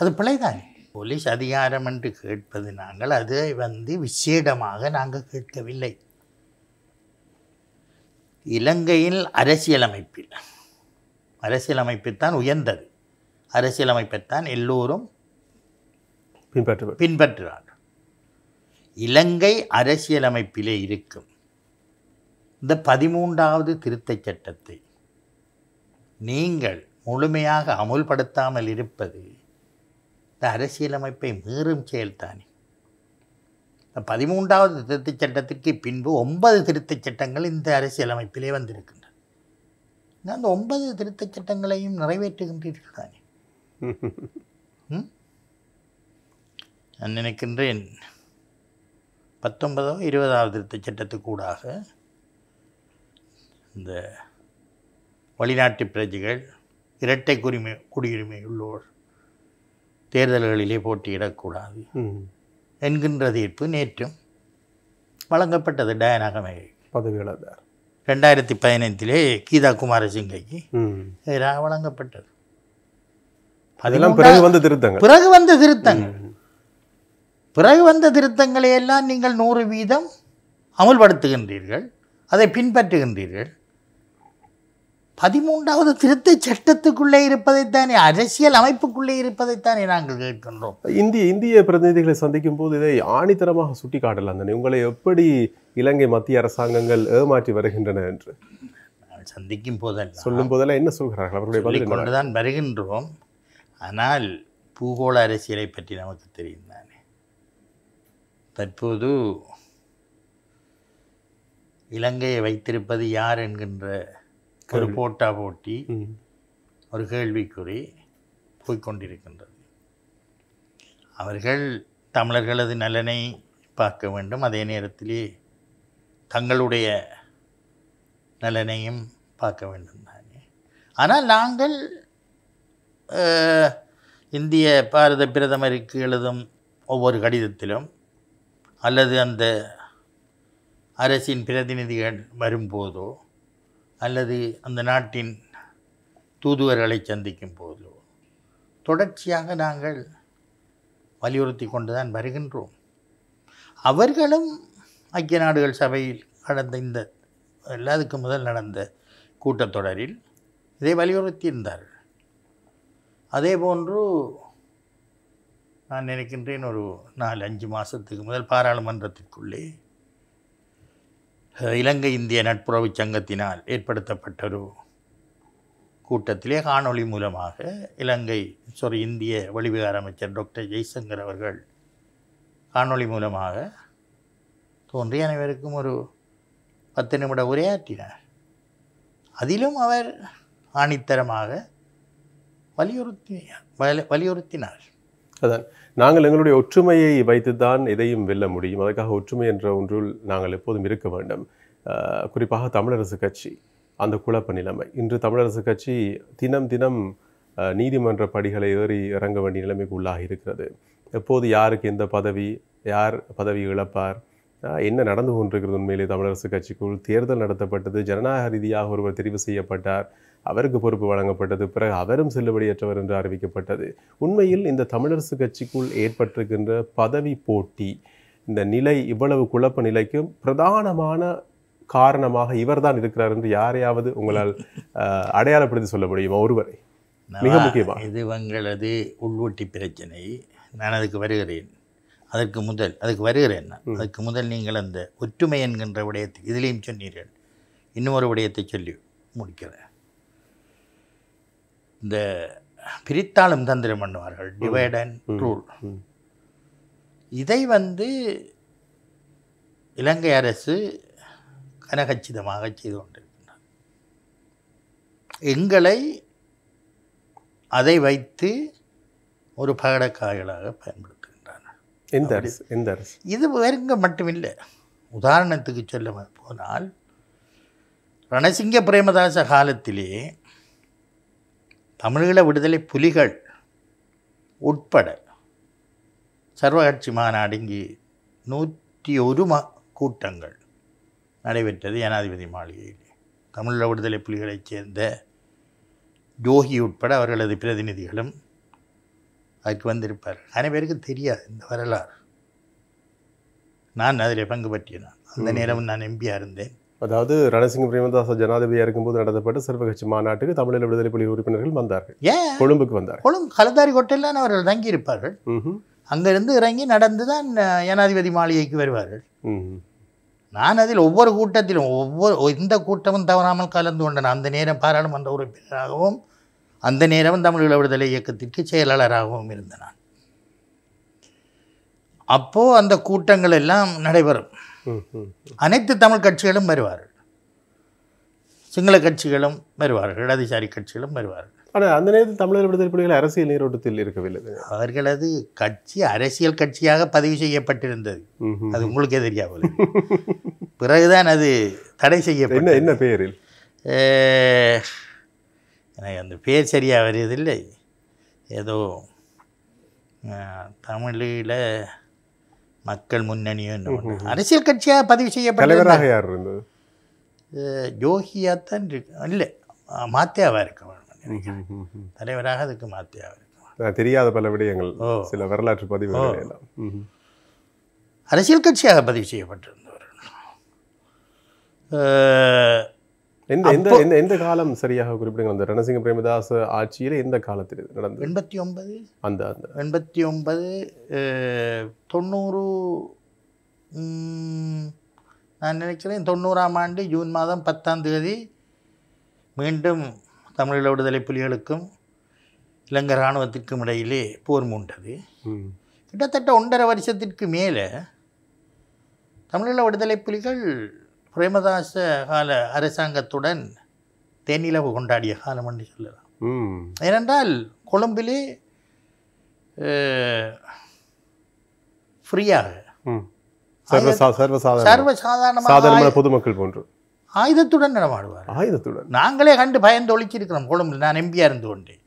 அது பிழைதானே போலீஸ் அதிகாரம் என்று கேட்பது நாங்கள் அதை வந்து விசேடமாக நாங்கள் கேட்கவில்லை இலங்கையில் அரசியலமைப்பில் தான் உயர்ந்தது அரசியலமைப்பைத்தான் எல்லோரும் பின்பற்று பின்பற்றுவார் இலங்கை அரசியலமைப்பிலே இருக்கும் இந்த பதிமூன்றாவது திருத்தச் சட்டத்தை நீங்கள் முழுமையாக அமுல்படுத்தாமல் இருப்பது இந்த அரசியலமைப்பை மீறும் செயல்தானே பதிமூன்றாவது திருத்தச் சட்டத்திற்கு பின்பு ஒன்பது திருத்தச் சட்டங்கள் இந்த அரசியலமைப்பிலே வந்திருக்கின்றன அந்த ஒன்பது திருத்தச் சட்டங்களையும் நிறைவேற்றுகின்றீர்கள் தானே நான் நினைக்கின்றேன் பத்தொன்பதோ இருபதாவது திருத்தச் சட்டத்துக்கூடாக இந்த வெளிநாட்டு பிரஜைகள் இரட்டை குடிமை குடியுரிமை உள்ளோர் தேர்தல்களிலே போட்டியிடக்கூடாது என்கின்ற தீர்ப்பு நேற்றும் வழங்கப்பட்டது டயனாகமே கமேகை ரெண்டாயிரத்தி பதினைந்திலே கீதா குமாரசிங்கைக்கு எதிராக வழங்கப்பட்டது அதெல்லாம் பிறகு வந்த திருத்தங்கள் பிறகு வந்த திருத்தங்கள் பிறகு வந்த திருத்தங்களை எல்லாம் நீங்கள் நூறு வீதம் அமுல்படுத்துகின்றீர்கள் அதை பின்பற்றுகின்றீர்கள் பதிமூன்றாவது திருத்த சட்டத்துக்குள்ளே இருப்பதைத்தானே அரசியல் அமைப்புக்குள்ளே இருப்பதைத்தானே நாங்கள் கேட்கின்றோம் இந்திய இந்திய பிரதிநிதிகளை சந்திக்கும் போது இதை ஆணித்தரமாக சுட்டி காட்டலாம் தானே உங்களை எப்படி இலங்கை மத்திய அரசாங்கங்கள் ஏமாற்றி வருகின்றன என்று சந்திக்கும் போதெல்லாம் சொல்லும் போதெல்லாம் என்ன சொல்கிறார்கள் அவர்களை கொண்டு தான் வருகின்றோம் ஆனால் பூகோள அரசியலை பற்றி நமக்கு தெரியும் தானே தற்போது இலங்கையை வைத்திருப்பது யார் என்கின்ற ஒரு போட்டா போட்டி ஒரு கேள்விக்குறி போய்கொண்டிருக்கின்றது அவர்கள் தமிழர்களது நலனை பார்க்க வேண்டும் அதே நேரத்திலே தங்களுடைய நலனையும் பார்க்க வேண்டும் தானே ஆனால் நாங்கள் இந்திய பாரத பிரதமருக்கு எழுதும் ஒவ்வொரு கடிதத்திலும் அல்லது அந்த அரசின் பிரதிநிதிகள் வரும்போதோ அல்லது அந்த நாட்டின் தூதுவர்களை சந்திக்கும் போதோ தொடர்ச்சியாக நாங்கள் வலியுறுத்தி கொண்டு தான் வருகின்றோம் அவர்களும் ஐக்கிய நாடுகள் சபையில் நடந்த இந்த எல்லாத்துக்கு முதல் நடந்த கூட்டத்தொடரில் இதை வலியுறுத்தியிருந்தார்கள் அதே போன்று நான் நினைக்கின்றேன் ஒரு நாலு அஞ்சு மாதத்துக்கு முதல் பாராளுமன்றத்திற்குள்ளே இலங்கை இந்திய நட்புறவு சங்கத்தினால் ஏற்படுத்தப்பட்ட ஒரு கூட்டத்திலே காணொளி மூலமாக இலங்கை சாரி இந்திய வெளிவிகார அமைச்சர் டாக்டர் ஜெய்சங்கர் அவர்கள் காணொளி மூலமாக தோன்றி அனைவருக்கும் ஒரு பத்து நிமிட உரையாற்றினார் அதிலும் அவர் ஆணித்தரமாக வலியுறுத்தினார் வலியுறுத்தினார் அதான் நாங்கள் எங்களுடைய ஒற்றுமையை வைத்து தான் எதையும் வெல்ல முடியும் அதற்காக ஒற்றுமை என்ற ஒன்றில் நாங்கள் எப்போதும் இருக்க வேண்டும் குறிப்பாக தமிழரசு கட்சி அந்த குழப்ப நிலைமை இன்று தமிழரசு கட்சி தினம் தினம் நீதிமன்ற படிகளை ஏறி இறங்க வேண்டிய நிலைமைக்கு உள்ளாக இருக்கிறது எப்போது யாருக்கு எந்த பதவி யார் பதவி இழப்பார் என்ன நடந்து கொண்டிருக்கிறது உண்மையிலே தமிழரசு கட்சிக்குள் தேர்தல் நடத்தப்பட்டது ஜனநாயக ரீதியாக ஒருவர் தெரிவு செய்யப்பட்டார் அவருக்கு பொறுப்பு வழங்கப்பட்டது பிறகு அவரும் செல்லுபடியற்றவர் என்று அறிவிக்கப்பட்டது உண்மையில் இந்த தமிழரசு கட்சிக்குள் ஏற்பட்டிருக்கின்ற பதவி போட்டி இந்த நிலை இவ்வளவு குழப்ப நிலைக்கும் பிரதானமான காரணமாக இவர்தான் இருக்கிறார் என்று யாரையாவது உங்களால் அடையாளப்படுத்தி சொல்ல முடியுமா ஒருவரை மிக முக்கியமாக இது எங்களது உள்வொட்டி பிரச்சனை நான் அதுக்கு வருகிறேன் அதற்கு முதல் அதுக்கு வருகிறேன் நான் அதுக்கு முதல் நீங்கள் அந்த ஒற்றுமை என்கின்ற விடயத்தை இதிலையும் சொன்னீர்கள் இன்னொரு விடயத்தை சொல்லி முடிக்கிறேன் இந்த பிரித்தாளும் தந்திரம் பண்ணுவார்கள் டிவைட் அண்ட் ரூல் இதை வந்து இலங்கை அரசு கனகச்சிதமாக செய்து கொண்டிருக்கின்றார் எங்களை அதை வைத்து ஒரு பகடக்காய்களாக பயன்படுத்துகின்றனர் இது வேறுங்க மட்டுமில்லை உதாரணத்துக்கு சொல்ல போனால் ரணசிங்க பிரேமதாச காலத்திலே தமிழீழ விடுதலை புலிகள் உட்பட சர்வகட்சி மாநாடு இங்கு நூற்றி ஒரு மா கூட்டங்கள் நடைபெற்றது ஜனாதிபதி மாளிகையில் தமிழீழ விடுதலை புலிகளைச் சேர்ந்த ஜோகி உட்பட அவர்களது பிரதிநிதிகளும் அதுக்கு வந்திருப்பார் அனைவருக்கு தெரியாது இந்த வரலாறு நான் அதில் பங்கு பற்றினான் அந்த நேரம் நான் எம்பியாக இருந்தேன் அதாவது ரணசிங்க பிரேமதாச ஜனாதிபதியாக இருக்கும்போது நடத்தப்பட்ட சர்வகட்சி மாநாட்டுக்கு தமிழில் விடுதலை புலி உறுப்பினர்கள் வந்தார்கள் ஏன் கொழும்புக்கு வந்தார் கொழும்பு கலந்தாரி கோட்டையில்தான் அவர்கள் இருப்பார்கள் அங்கிருந்து இறங்கி நடந்து தான் ஜனாதிபதி மாளிகைக்கு வருவார்கள் நான் அதில் ஒவ்வொரு கூட்டத்திலும் ஒவ்வொரு எந்த கூட்டமும் தவறாமல் கலந்து கொண்டேன் அந்த நேரம் பாராளுமன்ற உறுப்பினராகவும் அந்த நேரமும் தமிழீழ விடுதலை இயக்கத்திற்கு செயலாளராகவும் இருந்த நான் அப்போது அந்த கூட்டங்கள் எல்லாம் நடைபெறும் அனைத்து தமிழ் கட்சிகளும் வருவார்கள் சிங்கள கட்சிகளும் வருவார்கள் இடதுசாரி கட்சிகளும் வருவார்கள் ஆனால் அந்த நேரத்தில் தமிழர் விடுதலை புலிகள் அரசியல் நீரோட்டத்தில் இருக்கவில்லை அவர்களது கட்சி அரசியல் கட்சியாக பதிவு செய்யப்பட்டிருந்தது அது உங்களுக்கே தெரியாது பிறகுதான் அது தடை செய்யப்பட்ட என்ன பெயரில் எனக்கு அந்த பேர் சரியாக வருவதில்லை ஏதோ தமிழில் மக்கள் முன்னணியும் அரசியல் கட்சியாக பதிவு செய்யப்பட்டவராக யார் இருந்தது ஜோகியாக தான் இருக்கு இல்லை மாத்தியாவாக இருக்க தலைவராக அதுக்கு மாத்தியாவாக இருக்க தெரியாத பல விடயங்கள் சில வரலாற்று பதிவு அரசியல் கட்சியாக பதிவு செய்யப்பட்டிருந்தவர் எந்த எந்த எந்த எந்த காலம் சரியாக குறிப்பிடுங்க அந்த ரணசிங்க பிரேமதாஸ் ஆட்சியில் எந்த காலத்தில் நடந்தது எண்பத்தி ஒன்பது அந்த அந்த எண்பத்தி ஒன்பது தொண்ணூறு நான் நினைக்கிறேன் தொண்ணூறாம் ஆண்டு ஜூன் மாதம் பத்தாம் தேதி மீண்டும் தமிழீழ விடுதலை புலிகளுக்கும் இலங்கை இராணுவத்திற்கும் இடையிலே போர் மூண்டது கிட்டத்தட்ட ஒன்றரை வருஷத்திற்கு மேலே தமிழீழ விடுதலை புலிகள் பிரேமதாச கால அரசாங்கத்துடன் தென்னிலவு கொண்டாடிய காலம் என்று சொல்லலாம் ஏனென்றால் கொழும்பிலே ஃப்ரீயாக சர்வசாதாரணமாக பொதுமக்கள் போன்று ஆயுதத்துடன் நடமாடுவார் ஆயுதத்துடன் நாங்களே கண்டு பயந்து ஒழிச்சிருக்கிறோம் கொழும்பில் நான் எம்பியாக இருந்து கொண்டேன்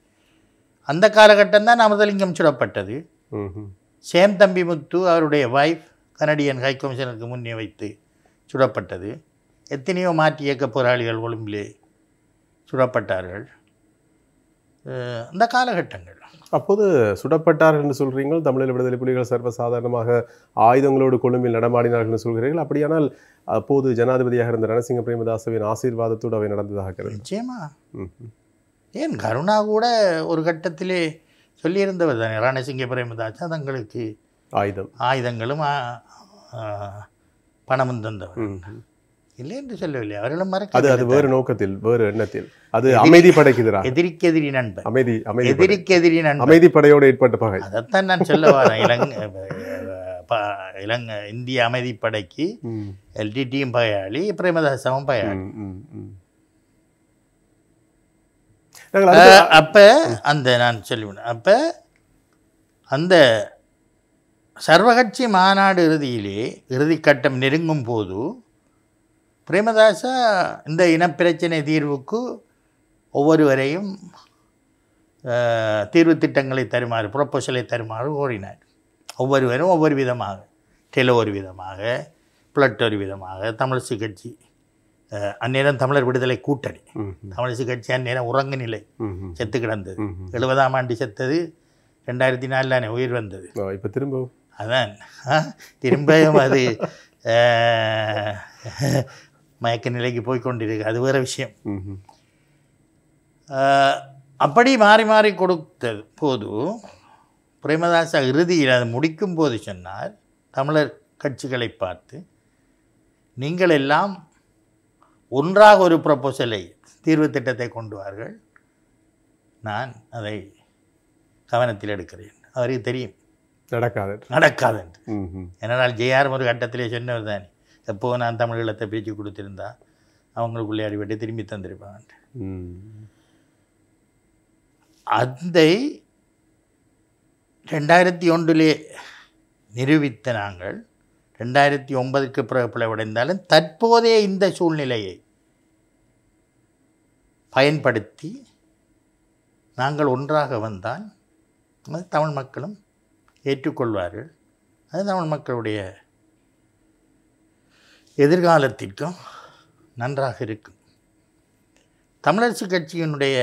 அந்த காலகட்டம் தான் அமதலிங்கம் சுடப்பட்டது சேம் தம்பி முத்து அவருடைய வைஃப் கனடியன் ஹை கமிஷனருக்கு முன்னே வைத்து சுடப்பட்டது எத்தனையோ மாற்றி இயக்க போராளிகள் கொழும்பிலே சுடப்பட்டார்கள் அந்த காலகட்டங்கள் அப்போது சுடப்பட்டார்கள் என்று சொல்கிறீர்கள் தமிழில் விடுதலை புலிகள் சர்வசாதாரணமாக ஆயுதங்களோடு கொழும்பில் நடமாடினார்கள் என்று சொல்கிறீர்கள் அப்படியானால் அப்போது ஜனாதிபதியாக இருந்த ரணசிங்க பிரேமதாசவின் ஆசீர்வாதத்தோடு அவை நடந்ததாக நிச்சயமா ஏன் கருணா கூட ஒரு கட்டத்திலே சொல்லியிருந்தவர் தானே ரணசிங்க பிரேமதாசா தங்களுக்கு ஆயுதம் ஆயுதங்களும் பணமும் தந்தவர் இல்லை என்று சொல்லவில்லை அவர்களும் மறக்க அது அது வேறு நோக்கத்தில் வேறு எண்ணத்தில் அது அமைதி படைக்குதுரா எதிரிக்கெதிரி அமைதி அமைதி எதிரிக்கெதிரி நண்பன் அமைதி படையோடு ஏற்பட்ட பகை அதைத்தான் நான் சொல்ல வரேன் இலங்கை இலங்கை இந்திய அமைதிப்படைக்கு எல்டிடியும் பயாளி பிரேமதாசமும் பகையாளி அப்போ அந்த நான் சொல்லுவேன் அப்போ அந்த சர்வகட்சி மாநாடு இறுதியிலே இறுதிக்கட்டம் நெருங்கும் போது பிரேமதாசா இந்த இனப்பிரச்சனை தீர்வுக்கு ஒவ்வொருவரையும் தீர்வு திட்டங்களை தருமாறு ப்ரொப்போசலை தருமாறு கோரினார் ஒவ்வொருவரும் ஒவ்வொரு விதமாக டெலோ ஒரு விதமாக பிளட் ஒரு விதமாக தமிழிசு கட்சி அந்நேரம் தமிழர் விடுதலை கூட்டணி தமிழிசு கட்சி அந்நேரம் உறங்கு நிலை செத்து கிடந்தது எழுபதாம் ஆண்டு செத்தது ரெண்டாயிரத்தி நாலில் உயிர் வந்தது இப்போ திரும்பவும் அதான் திரும்பவும் அது மயக்க நிலைக்கு கொண்டிருக்கு அது வேறு விஷயம் அப்படி மாறி மாறி கொடுத்த போது பிரேமதாசா இறுதியில் அது முடிக்கும் போது சொன்னார் தமிழர் கட்சிகளை பார்த்து நீங்கள் எல்லாம் ஒன்றாக ஒரு ப்ரப்போசலை தீர்வு திட்டத்தை கொண்டு வார்கள் நான் அதை கவனத்தில் எடுக்கிறேன் அவருக்கு தெரியும் நடக்காது நடக்காது என்னால் ஜெயார் ஒரு கட்டத்திலே சொன்னவர் தான் எப்போ நான் தமிழ் ஈழத்தை பேச்சு கொடுத்துருந்தா அவங்களுக்குள்ளே அடிப்பட்டு திரும்பி தந்திருப்பாங்க அந்த ரெண்டாயிரத்தி ஒன்றிலே நிரூபித்த நாங்கள் ரெண்டாயிரத்தி ஒன்பதுக்கு பிறகு பிளவடைந்தாலும் தற்போதைய இந்த சூழ்நிலையை பயன்படுத்தி நாங்கள் ஒன்றாக வந்தால் தமிழ் மக்களும் ஏற்றுக்கொள்வார்கள் அது தமிழ் மக்களுடைய எதிர்காலத்திற்கும் நன்றாக இருக்கும் தமிழரசு கட்சியினுடைய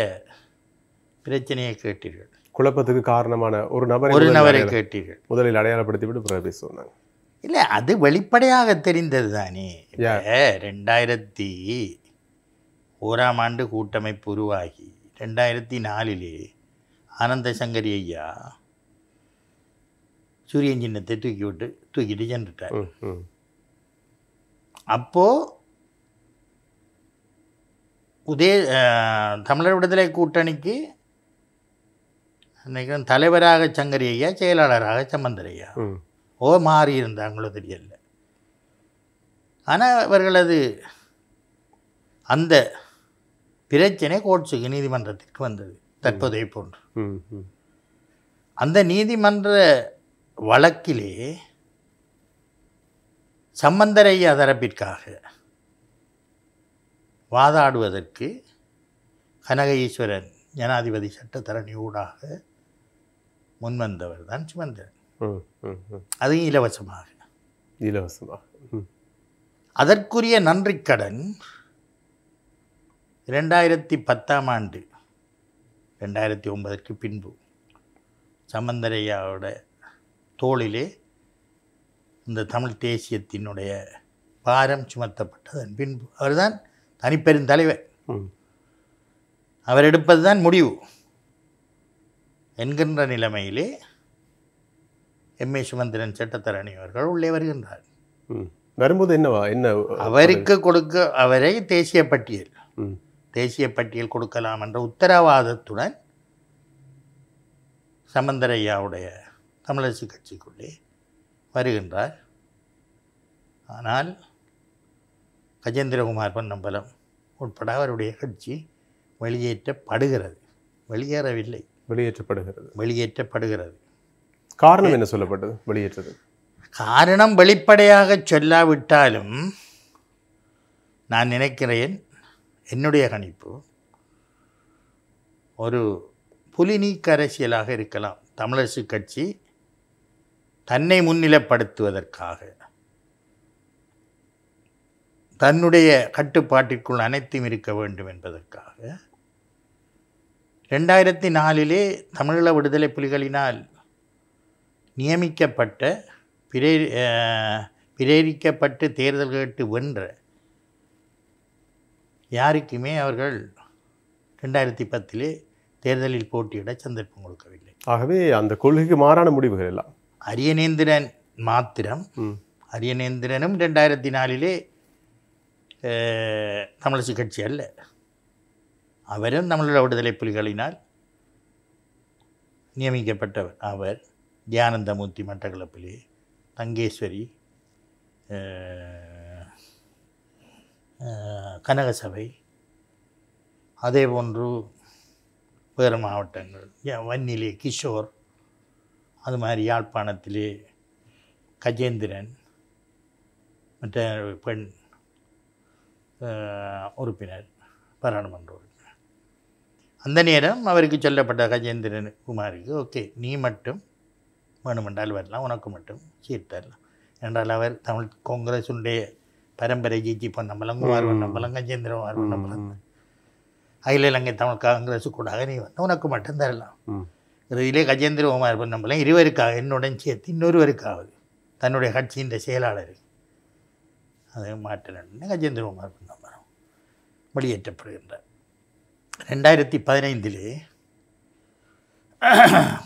பிரச்சனையை கேட்டீர்கள் குழப்பத்துக்கு காரணமான ஒரு நபர் ஒரு நபரை கேட்டீர்கள் முதலில் அடையாளப்படுத்திவிட்டு பிறகு சொன்னாங்க இல்லை அது வெளிப்படையாக தெரிந்தது தானே ரெண்டாயிரத்தி ஓராம் ஆண்டு கூட்டமைப்பு உருவாகி ரெண்டாயிரத்தி நாலிலே ஆனந்த சங்கரி ஐயா சூரியன் சின்னத்தை தூக்கி விட்டு தூக்கிட்டு சென்றுட்டார் அப்போது உதய தமிழர் விடுதலை கூட்டணிக்கு அன்றைக்கு தலைவராக சங்கரையா செயலாளராக சம்பந்தர் ஐயா ஓ மாறி இருந்தாங்களோ தெரியல ஆனால் அவர்களது அந்த பிரச்சனை கோட்ஸுக்கு நீதிமன்றத்திற்கு வந்தது தற்போதைய போன்று அந்த நீதிமன்ற வழக்கிலே சம்பந்தரைய தரப்பிற்காக வாதாடுவதற்கு கனக ஈஸ்வரன் ஜனாதிபதி சட்டத்தரணி ஊடாக முன்வந்தவர் தான் சுமந்திரன் அது இலவசமாக இலவசமாக அதற்குரிய கடன் ரெண்டாயிரத்தி பத்தாம் ஆண்டு ரெண்டாயிரத்தி ஒன்பதற்கு பின்பு சம்பந்தரையாவோட தோளிலே இந்த தமிழ் தேசியத்தினுடைய பாரம் சுமத்தப்பட்டதன் பின்பு அவர் அவர்தான் தனிப்பெருந்தலைவர் அவர் எடுப்பது தான் முடிவு என்கின்ற நிலைமையிலே எம் ஏ சுமந்திரன் சட்டத்தரணி அவர்கள் உள்ளே வருகின்றார் வரும்போது என்னவா என்ன அவருக்கு கொடுக்க அவரை தேசிய பட்டியல் தேசிய பட்டியல் கொடுக்கலாம் என்ற உத்தரவாதத்துடன் சமந்தரையாவுடைய தமிழரசு கட்சிக்குள்ளே வருகின்றார் ஆனால் கஜேந்திரகுமார் பொன்னம்பலம் உட்பட அவருடைய கட்சி வெளியேற்றப்படுகிறது வெளியேறவில்லை வெளியேற்றப்படுகிறது வெளியேற்றப்படுகிறது காரணம் என்ன சொல்லப்பட்டது வெளியேற்றது காரணம் வெளிப்படையாக சொல்லாவிட்டாலும் நான் நினைக்கிறேன் என்னுடைய கணிப்பு ஒரு நீக்க அரசியலாக இருக்கலாம் தமிழரசு கட்சி தன்னை முன்னிலைப்படுத்துவதற்காக தன்னுடைய கட்டுப்பாட்டிற்குள் அனைத்தும் இருக்க வேண்டும் என்பதற்காக ரெண்டாயிரத்தி நாலிலே தமிழீழ விடுதலை புலிகளினால் நியமிக்கப்பட்ட பிரே பிரேரிக்கப்பட்டு தேர்தல் கேட்டு வென்ற யாருக்குமே அவர்கள் ரெண்டாயிரத்தி பத்திலே தேர்தலில் போட்டியிட சந்தர்ப்பம் கொடுக்கவில்லை ஆகவே அந்த கொள்கைக்கு மாறான முடிவுகள் எல்லாம் അരിയനേന്ദ്രൻ മാത്രം അരിയനേന്ദ്രനും രണ്ടായിരത്തി നാലിലെ കമ്മ്യൂണിസ്റ്റ് കക്ഷിയല്ല അവരും നമ്മളുടെ വിടുതലെ പുലികളിനാൽ നിയമിക്കപ്പെട്ടവർ അവർ ധ്യാനന്ദമൂർത്തി മട്ടക്കളപ്പിൽ തങ്കേശ്വരി கனகசபை அதே போன்று வேறு மாவட்டங்கள் வன்னிலே கிஷோர் அது மாதிரி யாழ்ப்பாணத்திலே கஜேந்திரன் மற்ற பெண் உறுப்பினர் பாராளுமன்ற உறுப்பினர் அந்த நேரம் அவருக்கு சொல்லப்பட்ட கஜேந்திரன் குமாருக்கு ஓகே நீ மட்டும் வேணுமென்றால் வரலாம் உனக்கு மட்டும் சீர்த்தரலாம் என்றால் அவர் தமிழ் காங்கிரஸுடைய பரம்பரை ஜிஜி பொன்னம்பலம் குமார் பொன்னம்பலம் கஜேந்திரன் குமார் பொன்னம்பலம் அகில இலங்கை தமிழ் காங்கிரஸு கூட நீ வந்து உனக்கு மட்டும் தரலாம் இதிலே கஜேந்திரகுமார் பொன்னம்பலம் இருவருக்காக என்னுடன் சேர்த்து இன்னொருவருக்காவது தன்னுடைய கட்சியின் செயலாளர் அதை மாற்றினோடனே கஜேந்திரகுமார் பொன்னம்பலம் வெளியேற்றப்படுகின்றார் ரெண்டாயிரத்தி பதினைந்திலே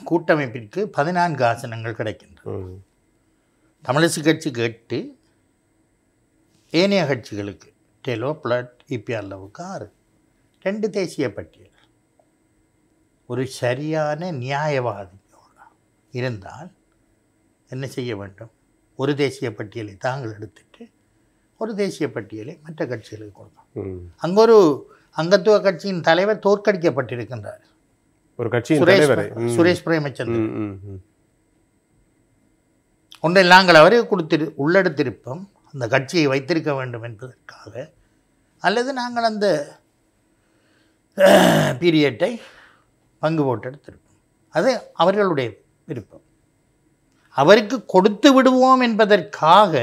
கூட்டமைப்பிற்கு பதினான்கு ஆசனங்கள் கிடைக்கின்றன தமிழிசு கட்சிக்கு எட்டு ஏனைய கட்சிகளுக்கு டெலோ பிளட் இபிஆர் லவுக்கு ஆறு ரெண்டு தேசிய பட்டியல் ஒரு சரியான நியாயவாதி இருந்தால் என்ன செய்ய வேண்டும் ஒரு தேசிய பட்டியலை தாங்கள் எடுத்துட்டு ஒரு தேசிய பட்டியலை மற்ற கட்சிகளுக்கு கொடுக்கணும் அங்கே ஒரு அங்கத்துவ கட்சியின் தலைவர் தோற்கடிக்கப்பட்டிருக்கின்றார் ஒரு கட்சி சுரேஷ் சுரேஷ் பிரேமச்சந்திரன் ஒன்றை நாங்கள் அவருக்கு கொடுத்து உள்ளெடுத்திருப்போம் அந்த கட்சியை வைத்திருக்க வேண்டும் என்பதற்காக அல்லது நாங்கள் அந்த பீரியட்டை பங்கு போட்டெடுத்திருக்கும் அது அவர்களுடைய விருப்பம் அவருக்கு கொடுத்து விடுவோம் என்பதற்காக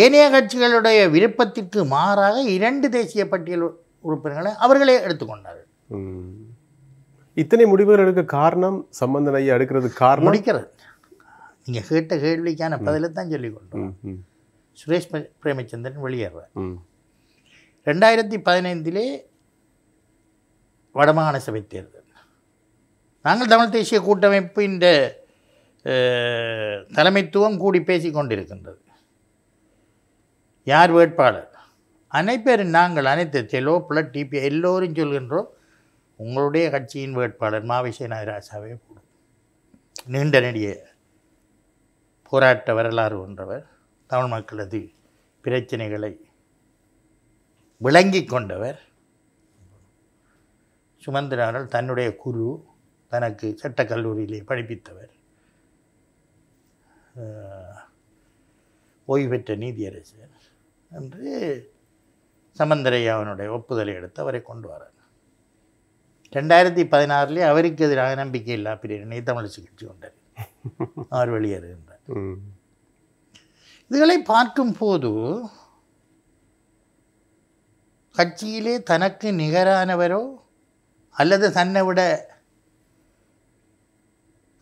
ஏனைய கட்சிகளுடைய விருப்பத்திற்கு மாறாக இரண்டு தேசிய பட்டியல் உறுப்பினர்களை அவர்களே எடுத்துக்கொண்டார்கள் இத்தனை முடிவுகள் எடுக்க காரணம் சம்பந்தனை எடுக்கிறது காரணம் முடிக்கிறது நீங்கள் கேட்ட கேள்விக்கான பதிலை தான் சொல்லிக் கொண்டோம் சுரேஷ் பிரேமச்சந்திரன் வெளியேறுவார் ரெண்டாயிரத்தி பதினைந்திலே வடமாகாண சபை தேர்தல் நாங்கள் தமிழ் தேசிய இந்த தலைமைத்துவம் கூடி பேசி கொண்டிருக்கின்றது யார் வேட்பாளர் அனைப்பேரும் நாங்கள் அனைத்து செலோ பிளட் டிபி எல்லோரும் சொல்கின்றோம் உங்களுடைய கட்சியின் வேட்பாளர் மாவிசை நாயராசாவே போடும் நீண்ட நெடிய போராட்ட வரலாறு ஒன்றவர் தமிழ் மக்களது பிரச்சனைகளை விளங்கி கொண்டவர் சுமந்திரனால் தன்னுடைய குரு தனக்கு சட்டக்கல்லூரியிலே படிப்பித்தவர் ஓய்வு பெற்ற நீதியரசர் என்று சமந்தரையாவனுடைய ஒப்புதலை எடுத்து அவரை கொண்டு வரார் ரெண்டாயிரத்தி பதினாறுலேயே அவருக்கு எதிராக நம்பிக்கை இல்லா பிரிவினை தமிழ் சிகிச்சை கொண்டார் அவர் வெளியேறுகின்றார் இதுகளை பார்க்கும் போது கட்சியிலே தனக்கு நிகரானவரோ அல்லது தன்னை விட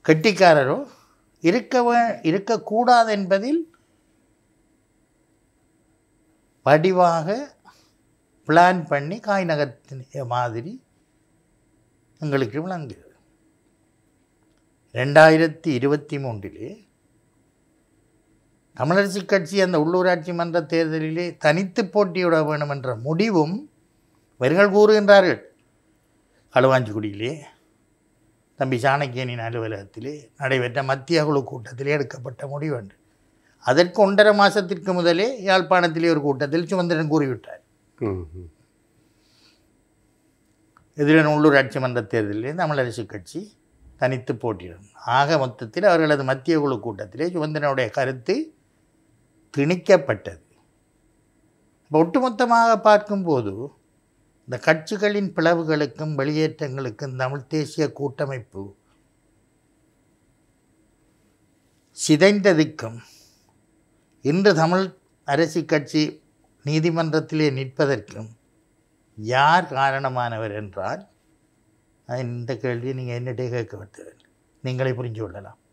கெட்டிக்காரரோ இருக்க இருக்கக்கூடாது என்பதில் படிவாக பிளான் பண்ணி காய் நகரத்தின் மாதிரி எங்களுக்கு விளங்குகிறது ரெண்டாயிரத்தி இருபத்தி மூன்றிலே தமிழரசு கட்சி அந்த உள்ளூராட்சி மன்ற தேர்தலிலே தனித்து போட்டியிட வேண்டும் என்ற முடிவும் இவர்கள் கூறுகின்றார்கள் களுவாஞ்சிக்குடியிலே தம்பி சாணக்கியனின் அலுவலகத்திலே நடைபெற்ற மத்திய குழு கூட்டத்திலே எடுக்கப்பட்ட முடிவு என்று அதற்கு ஒன்றரை மாதத்திற்கு முதலே யாழ்ப்பாணத்திலே ஒரு கூட்டத்தில் சுமந்திரன் கூறிவிட்டார் எதிரன் ஆட்சி மன்ற தேர்தலிலே தமிழரசு கட்சி தனித்து போட்டியிடும் ஆக மொத்தத்தில் அவர்களது மத்திய குழு கூட்டத்திலே சுமந்திரனுடைய கருத்து திணிக்கப்பட்டது ஒட்டுமொத்தமாக பார்க்கும்போது இந்த கட்சிகளின் பிளவுகளுக்கும் வெளியேற்றங்களுக்கும் தமிழ் தேசிய கூட்டமைப்பு சிதைந்ததுக்கும் இன்று தமிழ் அரசு கட்சி நீதிமன்றத்திலே நிற்பதற்கும் யார் காரணமானவர் என்றால் இந்த கேள்வியை நீங்கள் என்னட்டே கேட்க விட்டீர்கள் நீங்களே புரிஞ்சு கொள்ளலாம்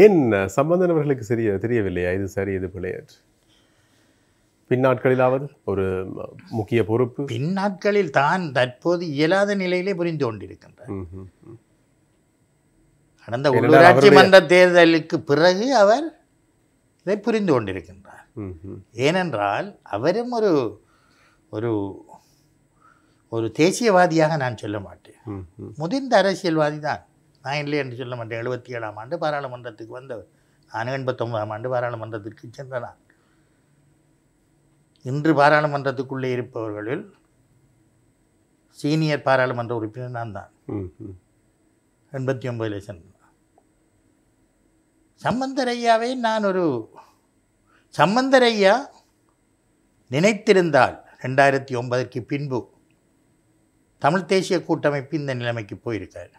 ஏன் சம்பந்தனவர்களுக்கு சரியா தெரியவில்லையா இது சரி இது பிள்ளையாற்று பின்னாட்களிலாவது ஒரு முக்கிய பொறுப்பு பின்னாட்களில் தான் தற்போது இயலாத நிலையிலே புரிந்து கொண்டிருக்கின்றார் உள்ளூராட்சி மன்ற தேர்தலுக்கு பிறகு அவர் இதை புரிந்து கொண்டிருக்கின்றார் ஏனென்றால் அவரும் ஒரு ஒரு ஒரு தேசியவாதியாக நான் சொல்ல மாட்டேன் முதிர்ந்த அரசியல்வாதி தான் நான் இல்லை என்று சொல்ல மாட்டேன் எழுபத்தி ஏழாம் ஆண்டு பாராளுமன்றத்துக்கு வந்தவர் நான் எண்பத்தொன்பதாம் ஆண்டு பாராளுமன்றத்திற்கு சென்றனான் இன்று பாராளுமன்றத்துக்குள்ளே இருப்பவர்களில் சீனியர் பாராளுமன்ற உறுப்பினர் நான் தான் எண்பத்தி ஒன்பதில் சென்றேன் சம்பந்தரையாவை நான் ஒரு சம்பந்தரையா நினைத்திருந்தால் ரெண்டாயிரத்தி ஒன்பதற்கு பின்பு தமிழ் தேசிய கூட்டமைப்பு இந்த நிலைமைக்கு போயிருக்கார்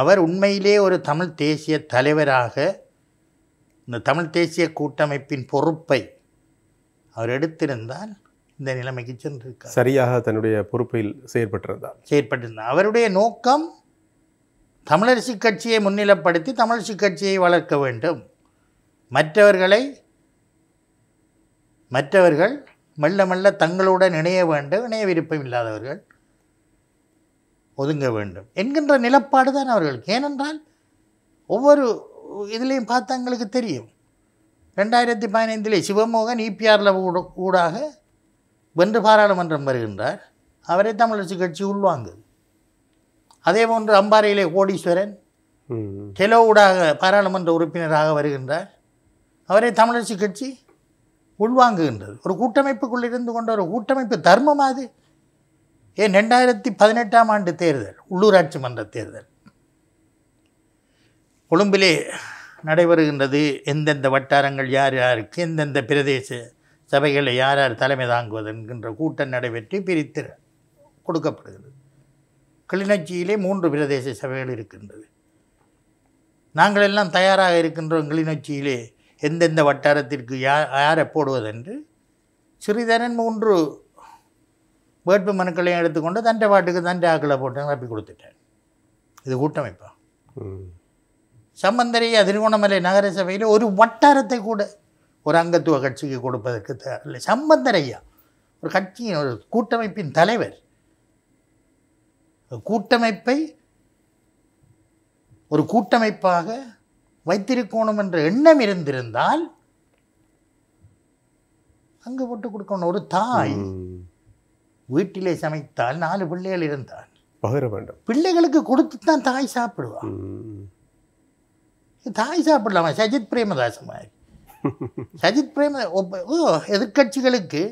அவர் உண்மையிலே ஒரு தமிழ் தேசிய தலைவராக இந்த தமிழ் தேசிய கூட்டமைப்பின் பொறுப்பை அவர் எடுத்திருந்தால் இந்த நிலைமைக்கு சென்றிருக்கார் சரியாக தன்னுடைய பொறுப்பில் செயற்பட்டிருந்தார் செயற்பட்டிருந்தார் அவருடைய நோக்கம் தமிழரசி கட்சியை முன்னிலைப்படுத்தி தமிழரசி கட்சியை வளர்க்க வேண்டும் மற்றவர்களை மற்றவர்கள் மெல்ல மெல்ல தங்களுடன் இணைய வேண்டும் இணைய விருப்பம் இல்லாதவர்கள் ஒதுங்க வேண்டும் என்கின்ற நிலப்பாடு தான் அவர்களுக்கு ஏனென்றால் ஒவ்வொரு இதுலேயும் எங்களுக்கு தெரியும் ரெண்டாயிரத்தி பதினைந்திலே சிவமோகன் இபிஆரில் ஊடாக வென்று பாராளுமன்றம் வருகின்றார் அவரே தமிழரசு கட்சி உள்வாங்கு அதே போன்று அம்பாறையிலே கோடீஸ்வரன் கெலோ ஊடாக பாராளுமன்ற உறுப்பினராக வருகின்றார் அவரே தமிழரசு கட்சி உள்வாங்குகின்றது ஒரு கூட்டமைப்புக்குள் இருந்து கொண்ட ஒரு கூட்டமைப்பு தர்மம் அது ஏன் ரெண்டாயிரத்தி பதினெட்டாம் ஆண்டு தேர்தல் உள்ளூராட்சி மன்ற தேர்தல் கொழும்பிலே நடைபெறுகின்றது எந்தெந்த வட்டாரங்கள் யார் யாருக்கு எந்தெந்த பிரதேச சபைகளை யார் யார் தலைமை தாங்குவது என்கின்ற கூட்டம் நடைபெற்று பிரித்து கொடுக்கப்படுகிறது கிளிநொச்சியிலே மூன்று பிரதேச சபைகள் இருக்கின்றது நாங்கள் எல்லாம் தயாராக இருக்கின்றோம் கிளிநொச்சியிலே எந்தெந்த வட்டாரத்திற்கு யார் யாரை போடுவதென்று சிறிதரன் மூன்று வேட்பு மனுக்களையும் எடுத்துக்கொண்டு தண்டை பாட்டுக்கு தண்டை ஆக்களை போட்டு நிரப்பி கொடுத்துட்டேன் இது கூட்டமைப்பா சம்பந்தரையா திருகோணமலை நகர சபையில் ஒரு வட்டாரத்தை கூட ஒரு அங்கத்துவ கட்சிக்கு கொடுப்பதற்கு தயாரில்லை சம்பந்தரையா ஒரு கட்சியின் ஒரு கூட்டமைப்பின் தலைவர் கூட்டமைப்பை ஒரு கூட்டமைப்பாக வைத்திருக்கணும் என்ற எண்ணம் இருந்திருந்தால் அங்கே போட்டு கொடுக்கணும் ஒரு தாய் வீட்டிலே சமைத்தால் நாலு பிள்ளைகள் இருந்தால் பகிர வேண்டும் பிள்ளைகளுக்கு கொடுத்து தான் தாய் சாப்பிடுவாள் தாய் சாப்பிடலாமா சஜித் பிரேமதாசன் மாதிரி சஜித் பிரேம ஓ எதிர்கட்சிகளுக்கு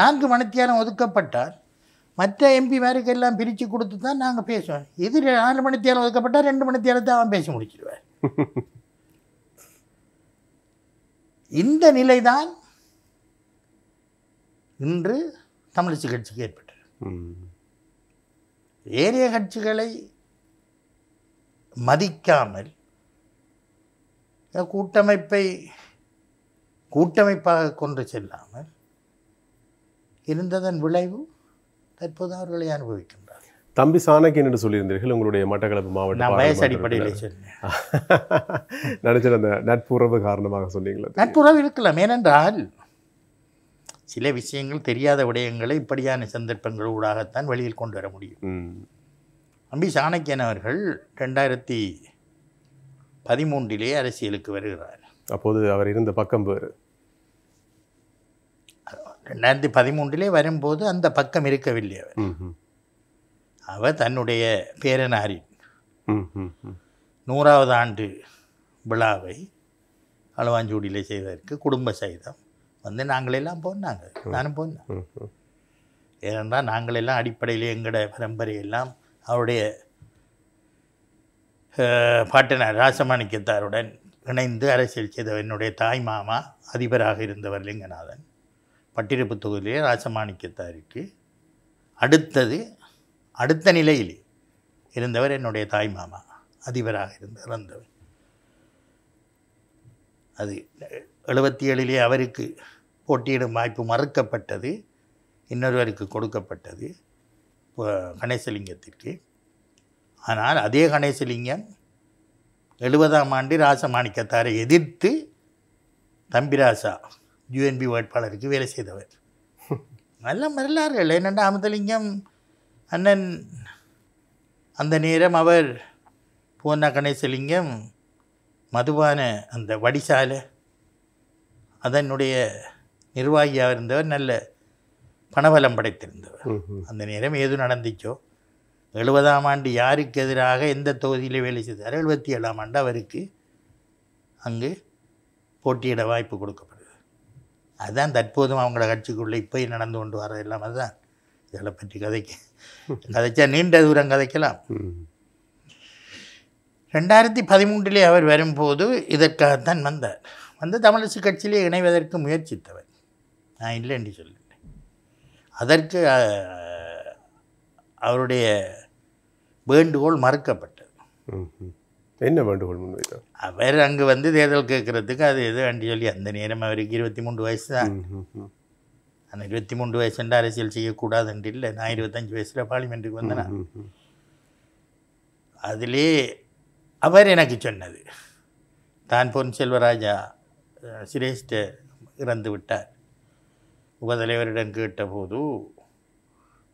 நான்கு மணித்தியானம் ஒதுக்கப்பட்டால் மற்ற எம்பி மாதிரி எல்லாம் பிரித்து கொடுத்து தான் நாங்கள் பேசுவோம் இது நாலு மணித்தியானம் ஒதுக்கப்பட்டால் ரெண்டு மணித்தியாலத்தை அவன் பேசி முடிச்சிடுவேன் இந்த நிலைதான் இன்று தமிழிசை கட்சிக்கு ஏற்பட்டது ஏரிய கட்சிகளை மதிக்காமல் கூட்டமைப்பை கூட்டமைப்பாக கொண்டு செல்லாமல் இருந்ததன் விளைவு தற்போது அவர்களை அனுபவிக்கின்றார் தம்பி சாணக்கியன் என்று சொல்லியிருந்தீர்கள் உங்களுடைய மட்டக்களப்பு மாவட்டம் வயசு அடிப்படையில் நினைச்சிட அந்த நட்புறவு காரணமாக சொன்னீங்களா நட்புறவு இருக்கலாம் ஏனென்றால் சில விஷயங்கள் தெரியாத விடயங்களை இப்படியான சந்தர்ப்பங்கள் ஊடாகத்தான் வெளியில் கொண்டு வர முடியும் தம்பி சாணக்கியன் அவர்கள் ரெண்டாயிரத்தி பதிமூன்றிலே அரசியலுக்கு வருகிறார் அப்போது அவர் இருந்த பக்கம் வேறு ரெண்டாயிரத்தி பதிமூன்றிலே வரும்போது அந்த பக்கம் இருக்கவில்லை அவர் அவர் தன்னுடைய பேரனாரின் நூறாவது ஆண்டு விழாவை அளவாஞ்சூடியில் செய்வதற்கு குடும்ப சகிதம் வந்து நாங்களெல்லாம் போனாங்க நானும் போனேன் ஏனென்றால் நாங்களெல்லாம் அடிப்படையில் எங்களோட பரம்பரையெல்லாம் அவருடைய பாட்டனார் ராசமாணிக்கத்தாருடன் இணைந்து அரசியல் செய்த என்னுடைய தாய் மாமா அதிபராக இருந்தவர் லிங்கநாதன் பட்டிருப்பு தொகுதியிலே ராசமாணிக்கத்தாருக்கு அடுத்தது அடுத்த நிலையில் இருந்தவர் என்னுடைய தாய் மாமா அதிபராக இருந்து இறந்தவர் அது எழுபத்தி ஏழிலே அவருக்கு போட்டியிடும் வாய்ப்பு மறுக்கப்பட்டது இன்னொருவருக்கு கொடுக்கப்பட்டது கணேசலிங்கத்திற்கு ஆனால் அதே கணேசலிங்கம் எழுபதாம் ஆண்டு ராசமாணிக்கத்தாரை எதிர்த்து தம்பிராசா யூஎன்பி வேட்பாளருக்கு வேலை செய்தவர் நல்ல வரலாறுகள் என்னென்ன அமுதலிங்கம் அண்ணன் அந்த நேரம் அவர் பூர்ண கணேசலிங்கம் மதுவான அந்த வடிசாலை அதனுடைய நிர்வாகியாக இருந்தவர் நல்ல பணபலம் படைத்திருந்தவர் அந்த நேரம் எது நடந்துச்சோ எழுபதாம் ஆண்டு யாருக்கு எதிராக எந்த தொகுதியில் வேலை செய்தார் எழுபத்தி ஏழாம் ஆண்டு அவருக்கு அங்கு போட்டியிட வாய்ப்பு கொடுக்கப்படுது அதுதான் தற்போதும் அவங்கள கட்சிக்குள்ளே இப்போயும் நடந்து கொண்டு வர எல்லாம் அதுதான் இதில் பற்றி கதைக்கு கதைச்சா நீண்ட தூரம் கதைக்கலாம் ரெண்டாயிரத்தி பதிமூன்றிலே அவர் வரும்போது இதற்காகத்தான் வந்தார் வந்து தமிழரசு கட்சியிலே இணைவதற்கு முயற்சித்தவர் நான் இல்லை என்று சொல்லிட்டேன் அதற்கு அவருடைய வேண்டுகோள் மறுக்கப்பட்டது என்ன வேண்டுகோள் முன்வைத்தார் அவர் அங்கே வந்து தேர்தல் கேட்குறதுக்கு அது எது வேண்டி சொல்லி அந்த நேரம் அவருக்கு இருபத்தி மூன்று வயசு தான் அந்த இருபத்தி மூன்று வயசுன்ற அரசியல் செய்யக்கூடாதுன்ட்டு இல்லை நான் இருபத்தஞ்சி வயசில் பார்லிமெண்ட்டுக்கு வந்தேன் அதிலே அவர் எனக்கு சொன்னது தான் பொன் செல்வராஜா சிரேஷ்ட இறந்து விட்டார் உபதலைவரிடம் கேட்டபோது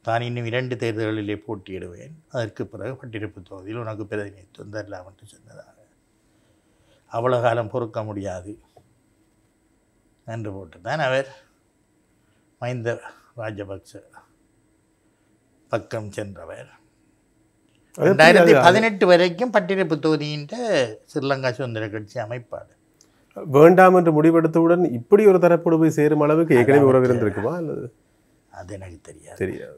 தான் இன்னும் இரண்டு தேர்தல்களிலே போட்டியிடுவேன் அதற்கு பிறகு பட்டிருப்பு தொகுதியில் உனக்கு பிரதிநிதித்துவம் தரலாம் என்று சொன்னதாக அவ்வளோ காலம் பொறுக்க முடியாது என்று போட்டு தான் அவர் மைந்த ராஜபக்ச பக்கம் சென்றவர் ரெண்டாயிரத்தி பதினெட்டு வரைக்கும் பட்டிருப்பு தொகுதியின் ஸ்ரீலங்கா சுதந்திர கட்சி அமைப்பாடு வேண்டாம் என்று முடிவெடுத்தவுடன் இப்படி ஒரு தரப்படு போய் சேரும் அளவுக்கு ஏற்கனவே உறவு இருந்திருக்குமா அல்லது அது எனக்கு தெரியாது தெரியாது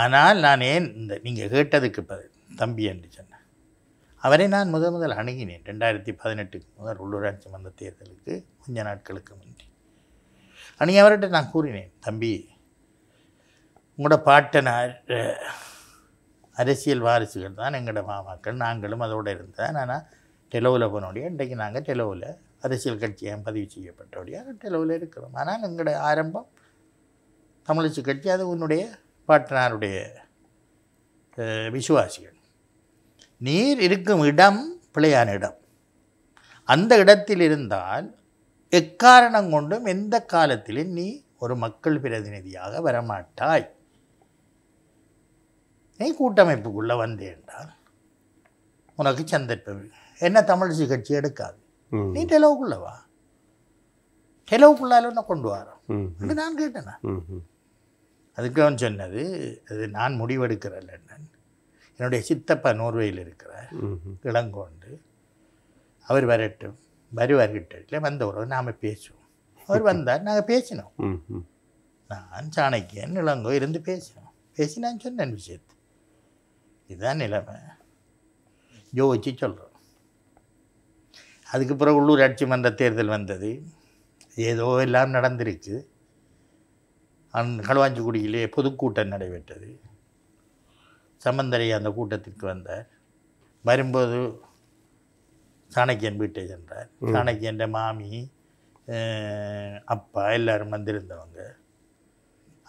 ஆனால் நான் ஏன் இந்த நீங்கள் கேட்டதுக்கு பதில் தம்பி என்று சொன்னேன் அவரை நான் முத முதல் அணுகினேன் ரெண்டாயிரத்தி பதினெட்டுக்கு முதல் உள்ளூராட்சி மன்ற தேர்தலுக்கு கொஞ்ச நாட்களுக்கு முன்னே அன்றைக்கி அவர்கிட்ட நான் கூறினேன் தம்பி உங்களோட பாட்டனார் அரசியல் வாரிசுகள் தான் எங்களோட மாமாக்கள் நாங்களும் அதோடு இருந்தேன் ஆனால் டெலோவில் போனோடைய இன்றைக்கு நாங்கள் டெலோவில் அரசியல் கட்சியாக பதிவு செய்யப்பட்டோடைய டெலோவில் இருக்கிறோம் ஆனால் எங்களோட ஆரம்பம் தமிழிசு கட்சி அது உன்னுடைய பாட்டனாருடைய விசுவாசிகள் நீர் இருக்கும் இடம் பிள்ளையான இடம் அந்த இடத்தில் இருந்தால் எக்காரணம் கொண்டும் எந்த காலத்திலும் நீ ஒரு மக்கள் பிரதிநிதியாக வரமாட்டாய் நீ கூட்டமைப்புக்குள்ளே வந்தேன்றால் உனக்கு சந்தர்ப்பம் என்ன தமிழிசை கட்சி எடுக்காது நீ டெலோவுக்குள்ளவா டெலோவுக்குள்ளால ஒன்று கொண்டு வரோம் நான் கேட்டேனா அவன் சொன்னது அது நான் முடிவெடுக்கிறேன் லண்டன் என்னுடைய சித்தப்பா நோர்வேயில் இருக்கிறார் இளங்கோண்டு அவர் வரட்டும் வருவார் கிட்ட வந்த உறவு நாம் பேசுவோம் அவர் வந்தார் நாங்கள் பேசினோம் நான் சாணக்கியன் இளங்கோ இருந்து பேசினோம் பேசி நான் சொன்னேன் விஷயத்து இதுதான் நிலைமை யோசிச்சு சொல்கிறோம் அதுக்கு பிறகு உள்ளூராட்சி மன்ற தேர்தல் வந்தது ஏதோ எல்லாம் நடந்திருக்கு அந் களுவாஞ்சிக்குடியிலே பொதுக்கூட்டம் நடைபெற்றது சம்பந்தரை அந்த கூட்டத்திற்கு வந்தார் வரும்போது சாணக்கியன் வீட்டை சென்றார் சாணக்கியன் மாமி அப்பா எல்லோரும் வந்திருந்தவங்க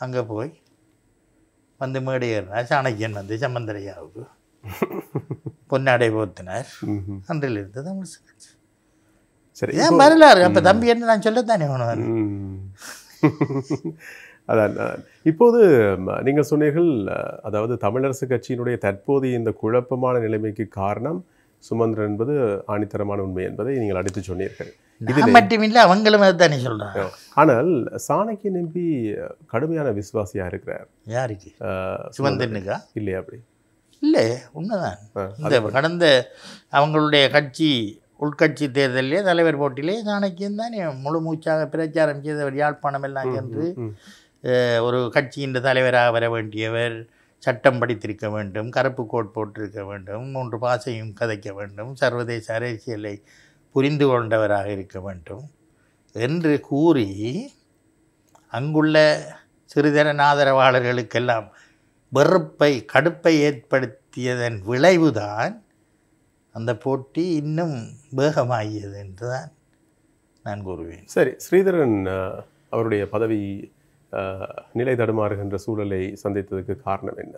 அங்கே போய் வந்து மேடை ஏறினார் சாணக்கியன் வந்து சம்பந்தரையாவுக்கு பொன்னாடை போத்தினார் அன்றிலிருந்து தமிழ் சிக்கச்சு சரி ஏன் வரலாறு அப்போ தம்பி என்ன நான் சொல்லத்தானே ஒன்று அதான் இப்போது நீங்கள் சொன்னீர்கள் அதாவது தமிழரசு கட்சியினுடைய தற்போதைய இந்த குழப்பமான நிலைமைக்கு காரணம் சுமந்திரன் என்பது ஆணித்தரமான உண்மை என்பதை நீங்கள் அடித்து சொன்னீர்கள் இது மட்டுமில்லை அவங்களும் சொல்கிறாங்க ஆனால் சாணக்கிய நம்பி கடுமையான விசுவாசியாக இருக்கிறார் யாருக்கு சுமந்திரனுக்கா இல்லையா அப்படி இல்லை உண்மைதான் இந்த கடந்த அவங்களுடைய கட்சி உள்கட்சி தேர்தலிலே தலைவர் போட்டியிலே சாணக்கியம் தானே முழு மூச்சாக பிரச்சாரம் செய்தவர் யாழ்ப்பாணம் எல்லாம் சென்று ஒரு கட்சியின் தலைவராக வர வேண்டியவர் சட்டம் படித்திருக்க வேண்டும் கருப்பு கோட் போட்டிருக்க வேண்டும் மூன்று பாசையும் கதைக்க வேண்டும் சர்வதேச அரசியலை புரிந்து கொண்டவராக இருக்க வேண்டும் என்று கூறி அங்குள்ள சிறிதரன் ஆதரவாளர்களுக்கெல்லாம் வெறுப்பை கடுப்பை ஏற்படுத்தியதன் விளைவுதான் அந்த போட்டி இன்னும் வேகமாகியது என்று தான் நான் கூறுவேன் சரி ஸ்ரீதரன் அவருடைய பதவி நிலை தடுமாறுகின்ற சூழலை சந்தித்ததுக்கு காரணம் என்ன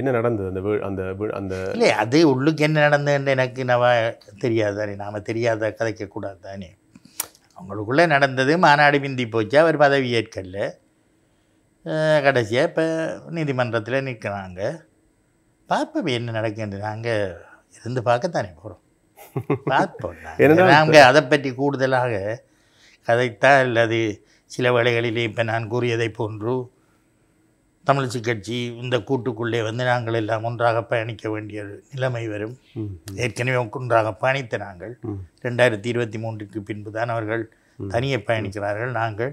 என்ன நடந்தது அந்த வீ அந்த அந்த இல்லை அது உள்ளுக்கு என்ன நடந்ததுன்னு எனக்கு நம்ம தெரியாது தானே நாம் தெரியாத கதைக்கக்கூடாது தானே அவங்களுக்குள்ளே நடந்தது மாநாடு பிந்தி போச்சு அவர் பதவி ஏற்கல கடைசியாக இப்போ நீதிமன்றத்தில் நிற்கிறாங்க பார்ப்போம் என்ன நடக்குது நாங்கள் இருந்து பார்க்கத்தானே போகிறோம் பார்ப்போம் நாங்கள் அதை பற்றி கூடுதலாக கதைத்தால் அது சில வேளைகளிலே இப்போ நான் கூறியதை போன்று தமிழ்ச்சி கட்சி இந்த கூட்டுக்குள்ளே வந்து நாங்கள் எல்லாம் ஒன்றாக பயணிக்க வேண்டிய நிலைமை வரும் ஏற்கனவே ஒன்றாக பயணித்த நாங்கள் ரெண்டாயிரத்தி இருபத்தி மூன்றுக்கு பின்பு தான் அவர்கள் தனியே பயணிக்கிறார்கள் நாங்கள்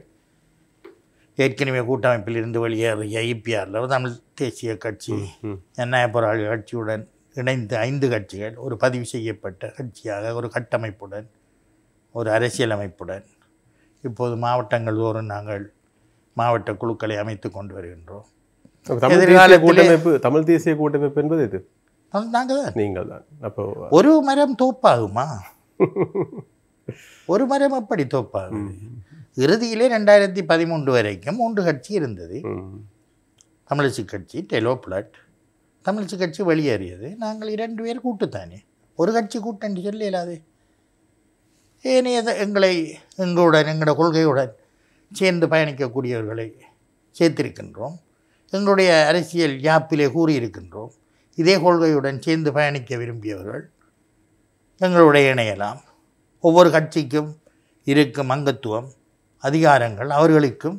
ஏற்கனவே கூட்டமைப்பில் இருந்து வெளியேறிய ஐபிஆரில் தமிழ் தேசிய கட்சி ஜனநாயக போராளி கட்சியுடன் இணைந்து ஐந்து கட்சிகள் ஒரு பதிவு செய்யப்பட்ட கட்சியாக ஒரு கட்டமைப்புடன் ஒரு அரசியலமைப்புடன் இப்போது மாவட்டங்கள் தோறும் நாங்கள் மாவட்ட குழுக்களை அமைத்து கொண்டு வருகின்றோம் கூட்டமைப்பு தமிழ் தேசிய கூட்டமைப்பு என்பது இது நாங்கள் தான் நீங்கள் தான் அப்போ ஒரு மரம் தோப்பாகுமா ஒரு மரம் அப்படி தோப்பாகும் இறுதியிலே ரெண்டாயிரத்தி பதிமூன்று வரைக்கும் மூன்று கட்சி இருந்தது தமிழிசை கட்சி டெலோ பிளாட் கட்சி வெளியேறியது நாங்கள் இரண்டு பேர் கூட்டுத்தானே ஒரு கட்சி கூட்டணி சொல்லலாது இனிய எங்களை எங்களுடன் எங்களோட கொள்கையுடன் சேர்ந்து பயணிக்கக்கூடியவர்களை சேர்த்திருக்கின்றோம் எங்களுடைய அரசியல் யாப்பிலே கூறியிருக்கின்றோம் இதே கொள்கையுடன் சேர்ந்து பயணிக்க விரும்பியவர்கள் எங்களுடைய இணையலாம் ஒவ்வொரு கட்சிக்கும் இருக்கும் அங்கத்துவம் அதிகாரங்கள் அவர்களுக்கும்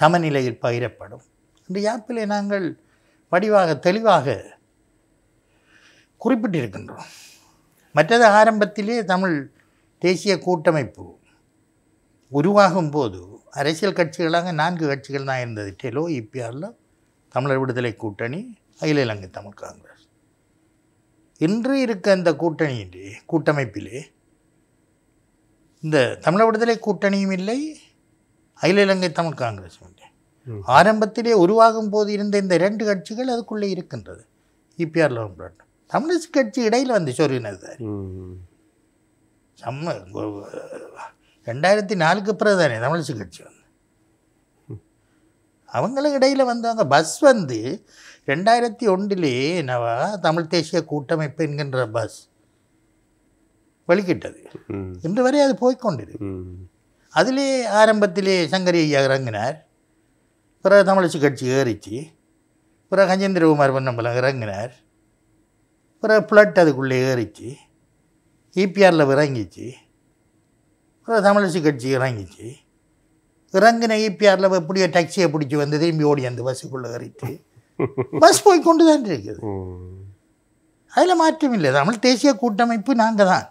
சமநிலையில் பகிரப்படும் இந்த யாப்பிலே நாங்கள் வடிவாக தெளிவாக குறிப்பிட்டிருக்கின்றோம் மற்றது ஆரம்பத்திலே தமிழ் தேசிய கூட்டமைப்பு உருவாகும் போது அரசியல் கட்சிகளாக நான்கு கட்சிகள் தான் இருந்தது டெலோ இபிஆரில் தமிழர் விடுதலை கூட்டணி அகில இலங்கை தமிழ் காங்கிரஸ் இன்று இருக்க இந்த கூட்டணியிலே கூட்டமைப்பிலே இந்த தமிழர் விடுதலை கூட்டணியும் இல்லை அகில இலங்கை தமிழ் காங்கிரஸும் இல்லை ஆரம்பத்திலே உருவாகும் போது இருந்த இந்த இரண்டு கட்சிகள் அதுக்குள்ளே இருக்கின்றது இபிஆரில் தமிழ் கட்சி இடையில் வந்து சொருகினது செம்ம ரெண்டாயிரத்தி நாலுக்கு அப்புறம் தானே தமிழிசை கட்சி வந்து அவங்களுக்கு இடையில் வந்தவங்க பஸ் வந்து ரெண்டாயிரத்தி ஒன்றிலே என்னவா தமிழ் தேசிய கூட்டமைப்பு என்கின்ற பஸ் வெளிக்கிட்டது இன்று வரை அது போய்கொண்டிரு அதிலே ஆரம்பத்திலே சங்கரி ஐயா இறங்கினார் பிறகு தமிழிசை கட்சி ஏறிச்சு பிறகு கஞ்சேந்திரகுமார் பொன்னம்பலம் இறங்கினார் பிறகு பிளட் அதுக்குள்ளே ஏறிச்சு ஈபிஆரில் e இறங்கிச்சு தமிழிசை கட்சி இறங்கிச்சு இறங்கின ஈபிஆரில் e எப்படியோ டாக்ஸியை பிடிச்சி வந்து திரும்பி ஓடி அந்த பஸ்ஸுக்குள்ளே ஏறிட்டு பஸ் போய் கொண்டு தான் இருக்குது அதில் மாற்றம் இல்லை தமிழ் தேசிய கூட்டமைப்பு நாங்கள் தான்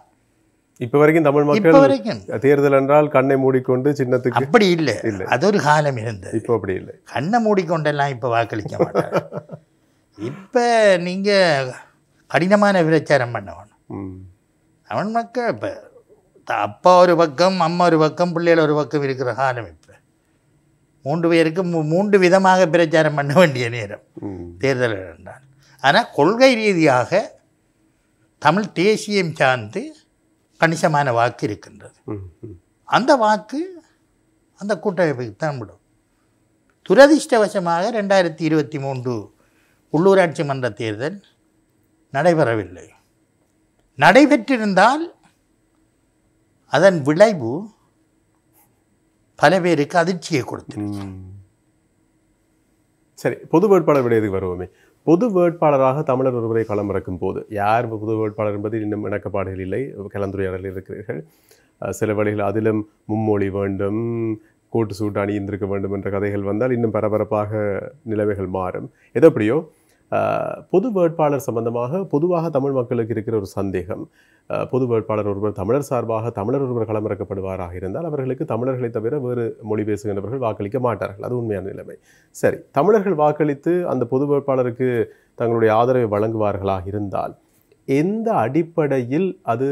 இப்போ வரைக்கும் தமிழ் மக்கள் வரைக்கும் தேர்தல் என்றால் கண்ணை மூடிக்கொண்டு சின்னத்துக்கு அப்படி இல்லை இல்லை அது ஒரு காலம் இருந்தது இப்போ அப்படி இல்லை கண்ணை மூடிக்கொண்டெல்லாம் இப்போ வாக்களிக்க மாட்டாங்க இப்போ நீங்கள் கடினமான பிரச்சாரம் பண்ண வேணும் தமிழ் மக்கள் இப்போ அப்பா ஒரு பக்கம் அம்மா ஒரு பக்கம் பிள்ளைகள் ஒரு பக்கம் இருக்கிற காலம் இப்போ மூன்று பேருக்கு மூன்று விதமாக பிரச்சாரம் பண்ண வேண்டிய நேரம் தேர்தல் என்றால் ஆனால் கொள்கை ரீதியாக தமிழ் தேசியம் சார்ந்து கணிசமான வாக்கு இருக்கின்றது அந்த வாக்கு அந்த கூட்டமைப்புக்கு தான் விடும் துரதிர்ஷ்டவசமாக ரெண்டாயிரத்தி இருபத்தி மூன்று உள்ளூராட்சி மன்ற தேர்தல் நடைபெறவில்லை நடைபெற்றிருந்தால் அதன் விளைவு பல பேருக்கு அதிர்ச்சியை கொடுத்திருக்கு சரி பொது வேட்பாளர் விடயத்துக்கு வருவோமே பொது வேட்பாளராக தமிழர் ஒருவரை இறக்கும் போது யார் பொது வேட்பாளர் என்பது இன்னும் இணக்கப்பாடுகள் இல்லை கலந்துரையாடலில் இருக்கிறீர்கள் சில வழிகள் அதிலும் மும்மொழி வேண்டும் கோட்டு சூட்டு அணிந்திருக்க வேண்டும் என்ற கதைகள் வந்தால் இன்னும் பரபரப்பாக நிலைமைகள் மாறும் எதப்படியோ எப்படியோ பொது வேட்பாளர் சம்பந்தமாக பொதுவாக தமிழ் மக்களுக்கு இருக்கிற ஒரு சந்தேகம் பொது வேட்பாளர் ஒருவர் தமிழர் சார்பாக தமிழர் ஒருவர் களமிறக்கப்படுவாராக இருந்தால் அவர்களுக்கு தமிழர்களை தவிர வேறு மொழி பேசுகின்றவர்கள் வாக்களிக்க மாட்டார்கள் அது உண்மையான நிலைமை சரி தமிழர்கள் வாக்களித்து அந்த பொது வேட்பாளருக்கு தங்களுடைய ஆதரவை வழங்குவார்களாக இருந்தால் எந்த அடிப்படையில் அது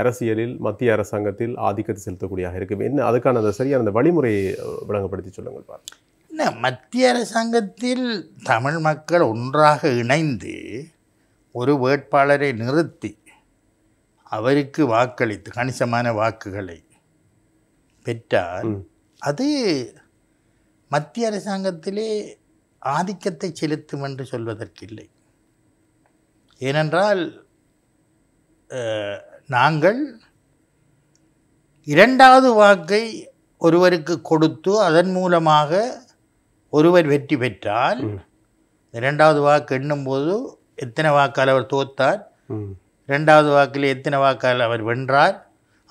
அரசியலில் மத்திய அரசாங்கத்தில் ஆதிக்கத்தை செலுத்தக்கூடியதாக இருக்கும் என்ன அதுக்கான அந்த சரியான அந்த வழிமுறையை விளங்கப்படுத்தி சொல்லுங்கள் பாருங்கள் என்ன மத்திய அரசாங்கத்தில் தமிழ் மக்கள் ஒன்றாக இணைந்து ஒரு வேட்பாளரை நிறுத்தி அவருக்கு வாக்களித்து கணிசமான வாக்குகளை பெற்றால் அது மத்திய அரசாங்கத்திலே ஆதிக்கத்தை செலுத்தும் என்று சொல்வதற்கில்லை ஏனென்றால் நாங்கள் இரண்டாவது வாக்கை ஒருவருக்கு கொடுத்து அதன் மூலமாக ஒருவர் வெற்றி பெற்றால் இரண்டாவது வாக்கு எண்ணும்போது எத்தனை வாக்கால் அவர் தோத்தார் ரெண்டாவது வாக்கில் எத்தனை வாக்கால் அவர் வென்றார்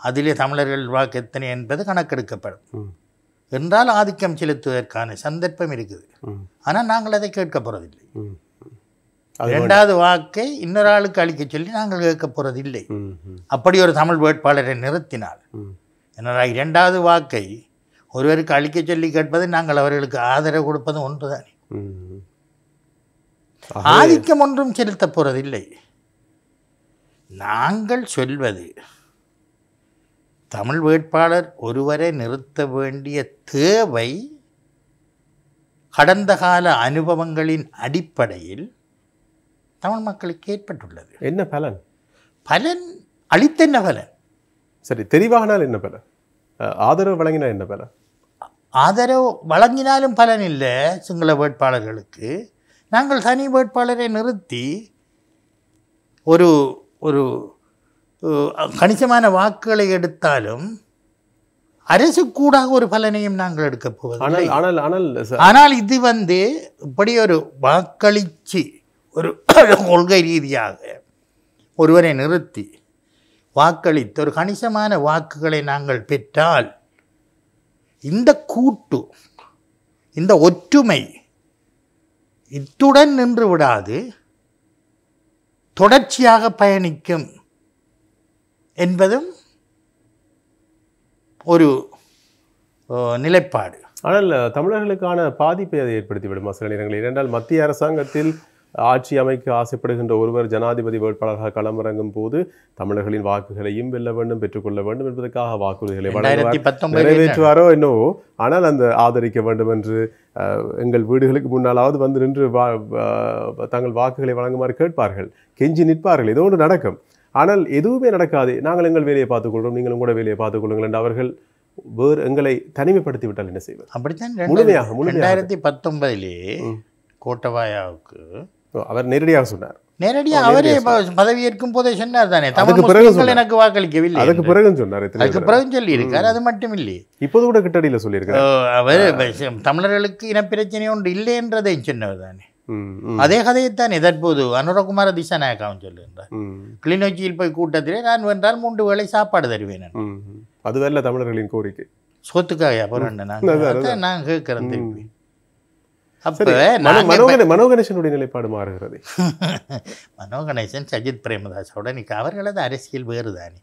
அதிலே தமிழர்கள் வாக்கு எத்தனை என்பது கணக்கெடுக்கப்படும் என்றால் ஆதிக்கம் செலுத்துவதற்கான சந்தர்ப்பம் இருக்குது ஆனால் நாங்கள் அதை கேட்க போகிறதில்லை இரண்டாவது வாக்கை இன்னொரு ஆளுக்கு அளிக்க சொல்லி நாங்கள் கேட்க போகிறதில்லை அப்படி ஒரு தமிழ் வேட்பாளரை நிறுத்தினால் என்னடா இரண்டாவது வாக்கை ஒருவருக்கு அழிக்க சொல்லி கேட்பது நாங்கள் அவர்களுக்கு ஆதரவு கொடுப்பது ஒன்றுதான் ஆதிக்கம் ஒன்றும் செலுத்தப் போகிறதில்லை நாங்கள் சொல்வது தமிழ் வேட்பாளர் ஒருவரை நிறுத்த வேண்டிய தேவை கடந்த கால அனுபவங்களின் அடிப்படையில் தமிழ் மக்களுக்கு ஏற்பட்டுள்ளது என்ன பலன் பலன் அளித்த என்ன பலன் சரி தெரிவாகனால் என்ன பலன் ஆதரவு வழங்கினால் என்ன பலன் ஆதரவு வழங்கினாலும் பலனில்லை சிங்கள வேட்பாளர்களுக்கு நாங்கள் தனி வேட்பாளரை நிறுத்தி ஒரு ஒரு கணிசமான வாக்குகளை எடுத்தாலும் அரசு கூடாக ஒரு பலனையும் நாங்கள் எடுக்க போவது ஆனால் ஆனால் இது வந்து இப்படி ஒரு வாக்களிச்சு ஒரு கொள்கை ரீதியாக ஒருவரை நிறுத்தி வாக்களித்து ஒரு கணிசமான வாக்குகளை நாங்கள் பெற்றால் இந்த கூட்டு இந்த ஒற்றுமை இத்துடன் நின்று விடாது தொடர்ச்சியாக பயணிக்கும் என்பதும் ஒரு நிலைப்பாடு ஆனால் தமிழர்களுக்கான பாதிப்பை அதை ஏற்படுத்தி சில நேரங்களில் ஏனென்றால் மத்திய அரசாங்கத்தில் ஆட்சி அமைக்க ஆசைப்படுகின்ற ஒருவர் ஜனாதிபதி வேட்பாளராக களமிறங்கும் போது தமிழர்களின் வாக்குகளையும் வெல்ல வேண்டும் பெற்றுக்கொள்ள வேண்டும் என்பதற்காக வாக்குறுதிகளை நிறைவேற்றுவாரோ என்னவோ ஆனால் அந்த ஆதரிக்க வேண்டும் என்று எங்கள் வீடுகளுக்கு முன்னாலாவது வந்து நின்று தங்கள் வாக்குகளை வழங்குமாறு கேட்பார்கள் கெஞ்சி நிற்பார்கள் ஏதோ ஒன்று நடக்கும் ஆனால் எதுவுமே நடக்காது நாங்கள் எங்கள் வேலையை பார்த்துக்கொள்கிறோம் நீங்களும் கூட வேலையை பார்த்துக்கொள்ளுங்கள் என்று அவர்கள் வேறு எங்களை தனிமைப்படுத்தி விட்டால் என்ன செய்வது அப்படித்தான் முழுமையாக முழுமையாக ரெண்டாயிரத்தி பத்தொன்பதிலே கோட்டவாயாவுக்கு அவர் நேரடியாக சொன்னார் நேரடியாக அவரே பதவியேற்கும் போதே சொன்னார் தானே தமிழ் பிறகு எனக்கு வாக்களிக்கவில்லை அதுக்கு பிறகு சொன்னார் அதுக்கு பிறகு சொல்லி சொல்லியிருக்கார் அது மட்டும் இல்லை இப்போது கூட கிட்டடியில் சொல்லியிருக்காரு அவர் தமிழர்களுக்கு இனப்பிரச்சனை ஒன்று இல்லை என்றதை சொன்னவர் தானே அதே கதையைத்தான் தற்போது அனுரகுமார திசா நாயக்காவும் சொல்லுகின்றார் கிளிநொச்சியில் போய் கூட்டத்திலே நான் வென்றால் மூன்று வேளை சாப்பாடு தருவேன் அதுவல்ல தமிழர்களின் கோரிக்கை சொத்துக்காக அப்புறம் நான் நான் கேட்கிறேன் திருப்பி மனோகணேசனுடைய நிலைப்பாடு மாறுகிறது மனோகணேசன் சஜித் பிரேமதாசோட நிற்க அவர்களது அரசியல் வேறு தானே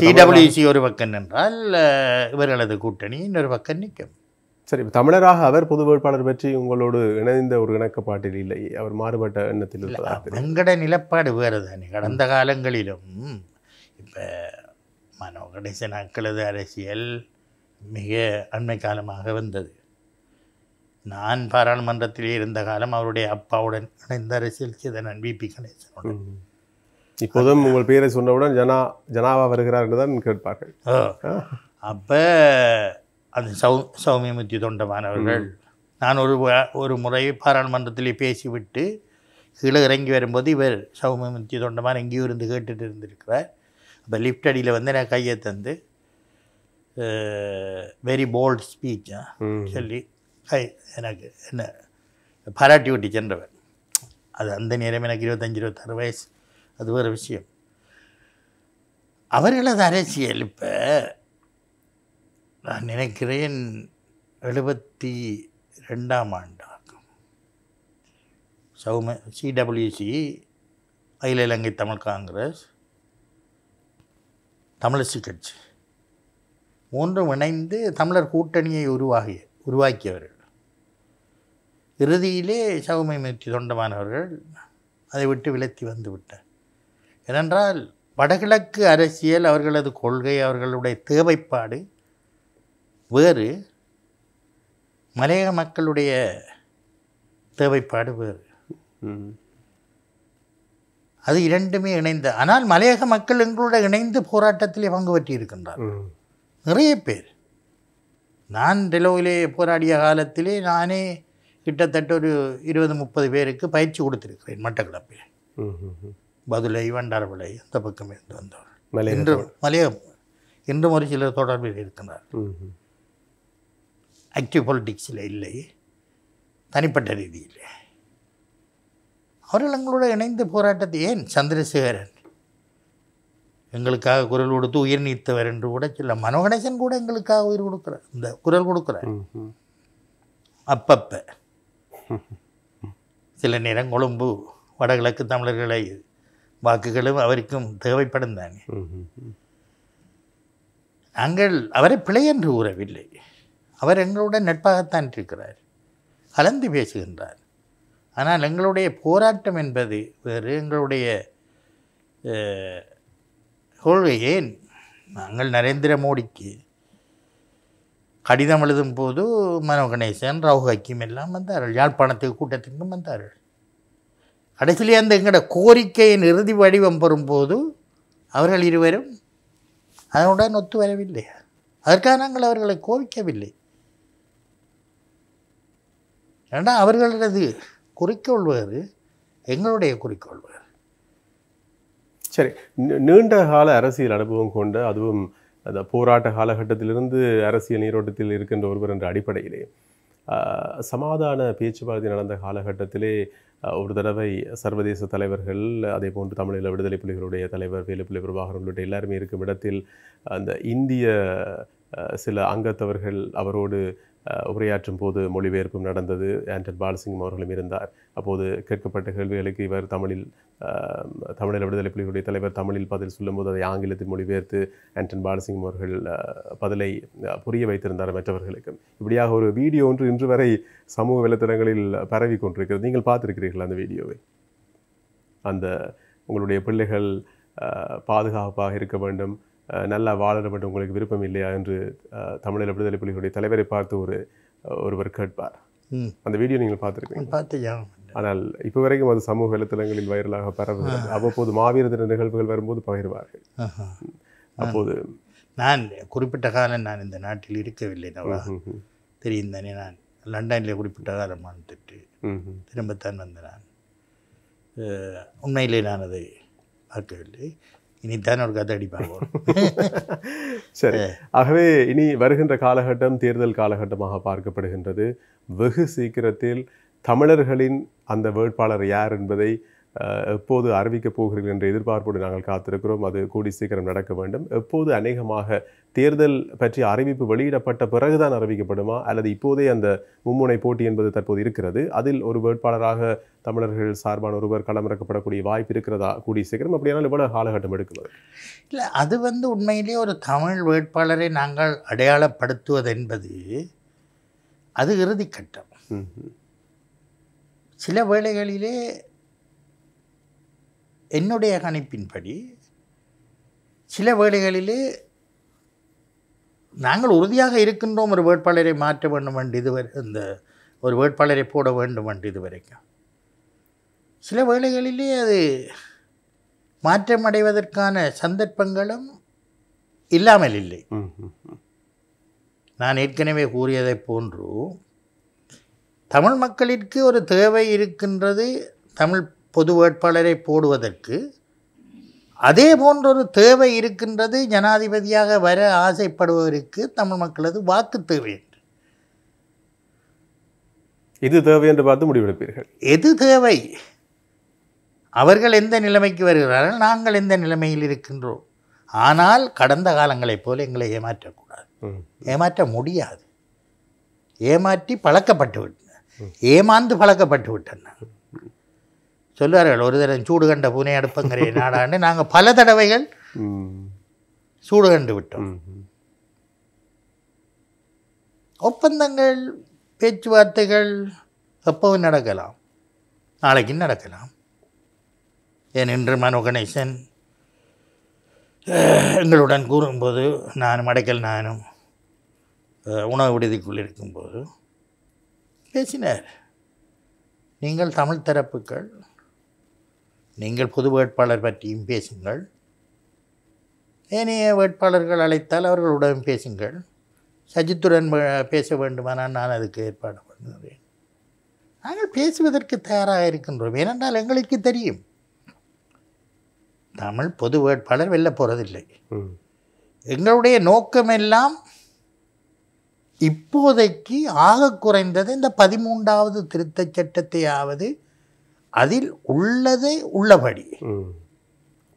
சிடபிள்யூசி ஒரு பக்கம் என்றால் இவர்களது கூட்டணி இன்னொரு பக்கம் நிற்கும் சரி தமிழராக அவர் பொது வேட்பாளர் பற்றி உங்களோடு இணைந்த ஒரு இணக்கப்பாட்டில் இல்லை அவர் மாறுபட்ட எண்ணத்தில் வெங்கட நிலப்பாடு வேறு தானே கடந்த காலங்களிலும் இப்போ மனோ கணேசன் அரசியல் மிக அண்மை காலமாக வந்தது நான் பாராளுமன்றத்தில் இருந்த காலம் அவருடைய அப்பாவுடன் இணைந்த அரசியல் சேதனன் வி பி கணேசனுடன் இப்போதும் உங்கள் பேரை சொன்னவுடன் ஜனா ஜனாவா வருகிறார் தான் கேட்பார்கள் அப்போ அது சௌ சௌமியமுத்தி தொண்டமானவர்கள் நான் ஒரு ஒரு முறை பாராளுமன்றத்தில் பேசிவிட்டு கீழே இறங்கி வரும்போது இவர் சௌமியமுத்தி தொண்டமான எங்கேயும் இருந்து கேட்டுட்டு இருந்திருக்கிறார் அப்போ லிஃப்ட் அடியில் வந்து நான் கையை தந்து வெரி போல்ட் ஸ்பீச்சாக சொல்லி ஐ எனக்கு என்ன பாராட்டி ஓட்டி சென்றவர் அது அந்த நேரம் எனக்கு இருபத்தஞ்சி இருபத்தாறு வயசு அது ஒரு விஷயம் அவர்களது அரசியல் இப்போ நான் நினைக்கிறேன் எழுபத்தி ரெண்டாம் ஆண்டாகும் சௌம சிடபிள்யூசி அகில இலங்கை தமிழ் காங்கிரஸ் தமிழரசு கட்சி மூன்றும் இணைந்து தமிழர் கூட்டணியை உருவாகிய உருவாக்கியவர்கள் இறுதியிலே சவுமை முயற்சி தொண்டமானவர்கள் அதை விட்டு விலத்தி வந்து விட்டார் ஏனென்றால் வடகிழக்கு அரசியல் அவர்களது கொள்கை அவர்களுடைய தேவைப்பாடு வேறு மலையக மக்களுடைய தேவைப்பாடு வேறு அது இரண்டுமே இணைந்த ஆனால் மலையக மக்கள் எங்களோட இணைந்து போராட்டத்திலே பங்கு பற்றி இருக்கின்றார் நிறைய பேர் நான் டெலோவிலே போராடிய காலத்திலே நானே கிட்டத்தட்ட ஒரு இருபது முப்பது பேருக்கு பயிற்சி கொடுத்துருக்கிறேன் மட்டக்களப்பில் பதுளை வண்டாரவிளை அந்த பக்கம் இருந்து வந்தவர் இன்று மலையம் இன்றும் ஒரு சிலர் தொடர்பில் இருக்கிறார் ஆக்டிவ் பொலிட்டிக்ஸில் இல்லை தனிப்பட்ட ரீதியில் அவர்கள் எங்களோட இணைந்து போராட்டத்தை ஏன் சந்திரசேகரன் எங்களுக்காக குரல் கொடுத்து உயிர் நீத்தவர் என்று கூட சொல்ல மனோகணேசன் கூட எங்களுக்காக உயிர் கொடுக்குறார் இந்த குரல் கொடுக்குறார் அப்பப்போ சில நேரம் கொழும்பு வடகிழக்கு தமிழர்களை வாக்குகளும் அவருக்கும் தேவைப்படும் தானே நாங்கள் அவரை பிழை என்று கூறவில்லை அவர் எங்களுடன் நட்பாகத்தான் இருக்கிறார் கலந்து பேசுகின்றார் ஆனால் எங்களுடைய போராட்டம் என்பது வேறு எங்களுடைய கொள்கை ஏன் நாங்கள் நரேந்திர மோடிக்கு கடிதம் எழுதும் போது மனோ கணேசன் ரவு ஹக்கீம் எல்லாம் வந்தார்கள் யாழ்ப்பாணத்துக்கு கூட்டத்துக்கும் வந்தார்கள் கடைசியிலே அந்த எங்களோட கோரிக்கையின் இறுதி வடிவம் பெறும்போது அவர்கள் இருவரும் அதனுடன் ஒத்து வரவில்லை அதற்காக நாங்கள் அவர்களை கோவிக்கவில்லை ஏன்னா அவர்களது குறிக்கோள் வேறு எங்களுடைய குறிக்கோள் வேறு சரி நீண்ட கால அரசியல் அனுபவம் கொண்ட அதுவும் அந்த போராட்ட காலகட்டத்திலிருந்து அரசியல் நீரோட்டத்தில் இருக்கின்ற ஒருவர் என்ற அடிப்படையிலே சமாதான பேச்சுவார்த்தை நடந்த காலகட்டத்திலே ஒரு தடவை சர்வதேச தலைவர்கள் அதே போன்று தமிழில் விடுதலை புலிகளுடைய தலைவர் வேலுப்பிள்ளை பிரபாகரன் உள்ளிட்ட எல்லாருமே இருக்கும் இடத்தில் அந்த இந்திய சில அங்கத்தவர்கள் அவரோடு உரையாற்றும் போது மொழிபெயர்ப்பும் நடந்தது ஆண்டன் பாலசிங்கம் அவர்களும் இருந்தார் அப்போது கேட்கப்பட்ட கேள்விகளுக்கு இவர் தமிழில் தமிழர் விடுதலை புலிகளுடைய தலைவர் தமிழில் பதில் சொல்லும்போது அதை ஆங்கிலத்தில் மொழிபெயர்த்து ஆண்டன் பாலசிங்கம் அவர்கள் பதிலை புரிய வைத்திருந்தார் மற்றவர்களுக்கும் இப்படியாக ஒரு வீடியோ ஒன்று இன்று வரை சமூக வலைத்தளங்களில் பரவி கொண்டிருக்கிறது நீங்கள் பார்த்துருக்கிறீர்கள் அந்த வீடியோவை அந்த உங்களுடைய பிள்ளைகள் பாதுகாப்பாக இருக்க வேண்டும் நல்லா வாழ மட்டும் உங்களுக்கு விருப்பம் இல்லையா என்று தமிழில் விடுதலை புலிகளுடைய தலைவரை பார்த்து ஒரு ஒருவர் கேட்பார் அந்த வீடியோ நீங்கள் பார்த்துருக்கீங்க பார்த்தியா ஆனால் இப்போ வரைக்கும் அது சமூக வலைத்தளங்களில் வைரலாக பரவு அவ்வப்போது தின நிகழ்வுகள் வரும்போது பகிர்வார்கள் அப்போது நான் குறிப்பிட்ட காலம் நான் இந்த நாட்டில் இருக்கவில்லை தெரியும் தானே நான் லண்டனில் குறிப்பிட்ட காலம் வந்துட்டு திரும்பத்தான் வந்த நான் உண்மையிலே நான் அதை பார்க்கவில்லை இனிதான் ஒரு கதை அடிப்பாங்க சரி ஆகவே இனி வருகின்ற காலகட்டம் தேர்தல் காலகட்டமாக பார்க்கப்படுகின்றது வெகு சீக்கிரத்தில் தமிழர்களின் அந்த வேட்பாளர் யார் என்பதை எப்போது அறிவிக்கப் போகிறீர்கள் என்ற எதிர்பார்ப்போடு நாங்கள் காத்திருக்கிறோம் அது கூடி சீக்கிரம் நடக்க வேண்டும் எப்போது அநேகமாக தேர்தல் பற்றி அறிவிப்பு வெளியிடப்பட்ட பிறகுதான் அறிவிக்கப்படுமா அல்லது இப்போதே அந்த மும்முனை போட்டி என்பது தற்போது இருக்கிறது அதில் ஒரு வேட்பாளராக தமிழர்கள் சார்பான ஒருவர் களமிறக்கப்படக்கூடிய வாய்ப்பு இருக்கிறதா கூடிய சீக்கிரம் அப்படியானால் இவ்வளவு காலகட்டம் எடுக்கிறது இல்லை அது வந்து உண்மையிலேயே ஒரு தமிழ் வேட்பாளரை நாங்கள் அடையாளப்படுத்துவது என்பது அது இறுதி கட்டம் சில வேளைகளிலே என்னுடைய கணிப்பின்படி சில வேளைகளிலே நாங்கள் உறுதியாக இருக்கின்றோம் ஒரு வேட்பாளரை மாற்ற வேண்டும் என்று இதுவரை இந்த ஒரு வேட்பாளரை போட வேண்டும் என்று இதுவரைக்கும் சில வேளைகளிலே அது மாற்றமடைவதற்கான சந்தர்ப்பங்களும் இல்லாமல் இல்லை நான் ஏற்கனவே கூறியதைப் போன்று தமிழ் மக்களிற்கு ஒரு தேவை இருக்கின்றது தமிழ் பொது வேட்பாளரை போடுவதற்கு அதே போன்றொரு தேவை இருக்கின்றது ஜனாதிபதியாக வர ஆசைப்படுபவருக்கு தமிழ் மக்களது வாக்கு தேவை என்று இது தேவை என்று பார்த்து முடிவெடுப்பீர்கள் எது தேவை அவர்கள் எந்த நிலைமைக்கு வருகிறார்கள் நாங்கள் எந்த நிலைமையில் இருக்கின்றோம் ஆனால் கடந்த காலங்களைப் போல் எங்களை ஏமாற்றக்கூடாது ஏமாற்ற முடியாது ஏமாற்றி பழக்கப்பட்டு விட்டன ஏமாந்து பழக்கப்பட்டு விட்டன சொல்லுவார்கள் ஒரு தடவை சூடு கண்ட பூனை அடுப்பங்கரை நாடாண்டு நாங்கள் பல தடவைகள் சூடு கண்டு விட்டோம் ஒப்பந்தங்கள் பேச்சுவார்த்தைகள் எப்பவும் நடக்கலாம் நாளைக்கும் நடக்கலாம் ஏன் இன்று மனோ கணேசன் எங்களுடன் கூறும்போது நானும் அடைக்கல் நானும் உணவு விடுதிக்குள் இருக்கும்போது பேசினார் நீங்கள் தமிழ் தரப்புகள் நீங்கள் புது வேட்பாளர் பற்றியும் பேசுங்கள் ஏனைய வேட்பாளர்கள் அழைத்தால் அவர்களுடன் பேசுங்கள் சஜித்துடன் பேச வேண்டுமானால் நான் அதுக்கு ஏற்பாடு பண்ணுகிறேன் நாங்கள் பேசுவதற்கு தயாராக இருக்கின்றோம் ஏனென்றால் எங்களுக்கு தெரியும் தமிழ் பொது வேட்பாளர் வெளில போகிறதில்லை எங்களுடைய நோக்கமெல்லாம் இப்போதைக்கு ஆக குறைந்தது இந்த பதிமூன்றாவது திருத்தச் சட்டத்தையாவது அதில் உள்ளதே உள்ளபடி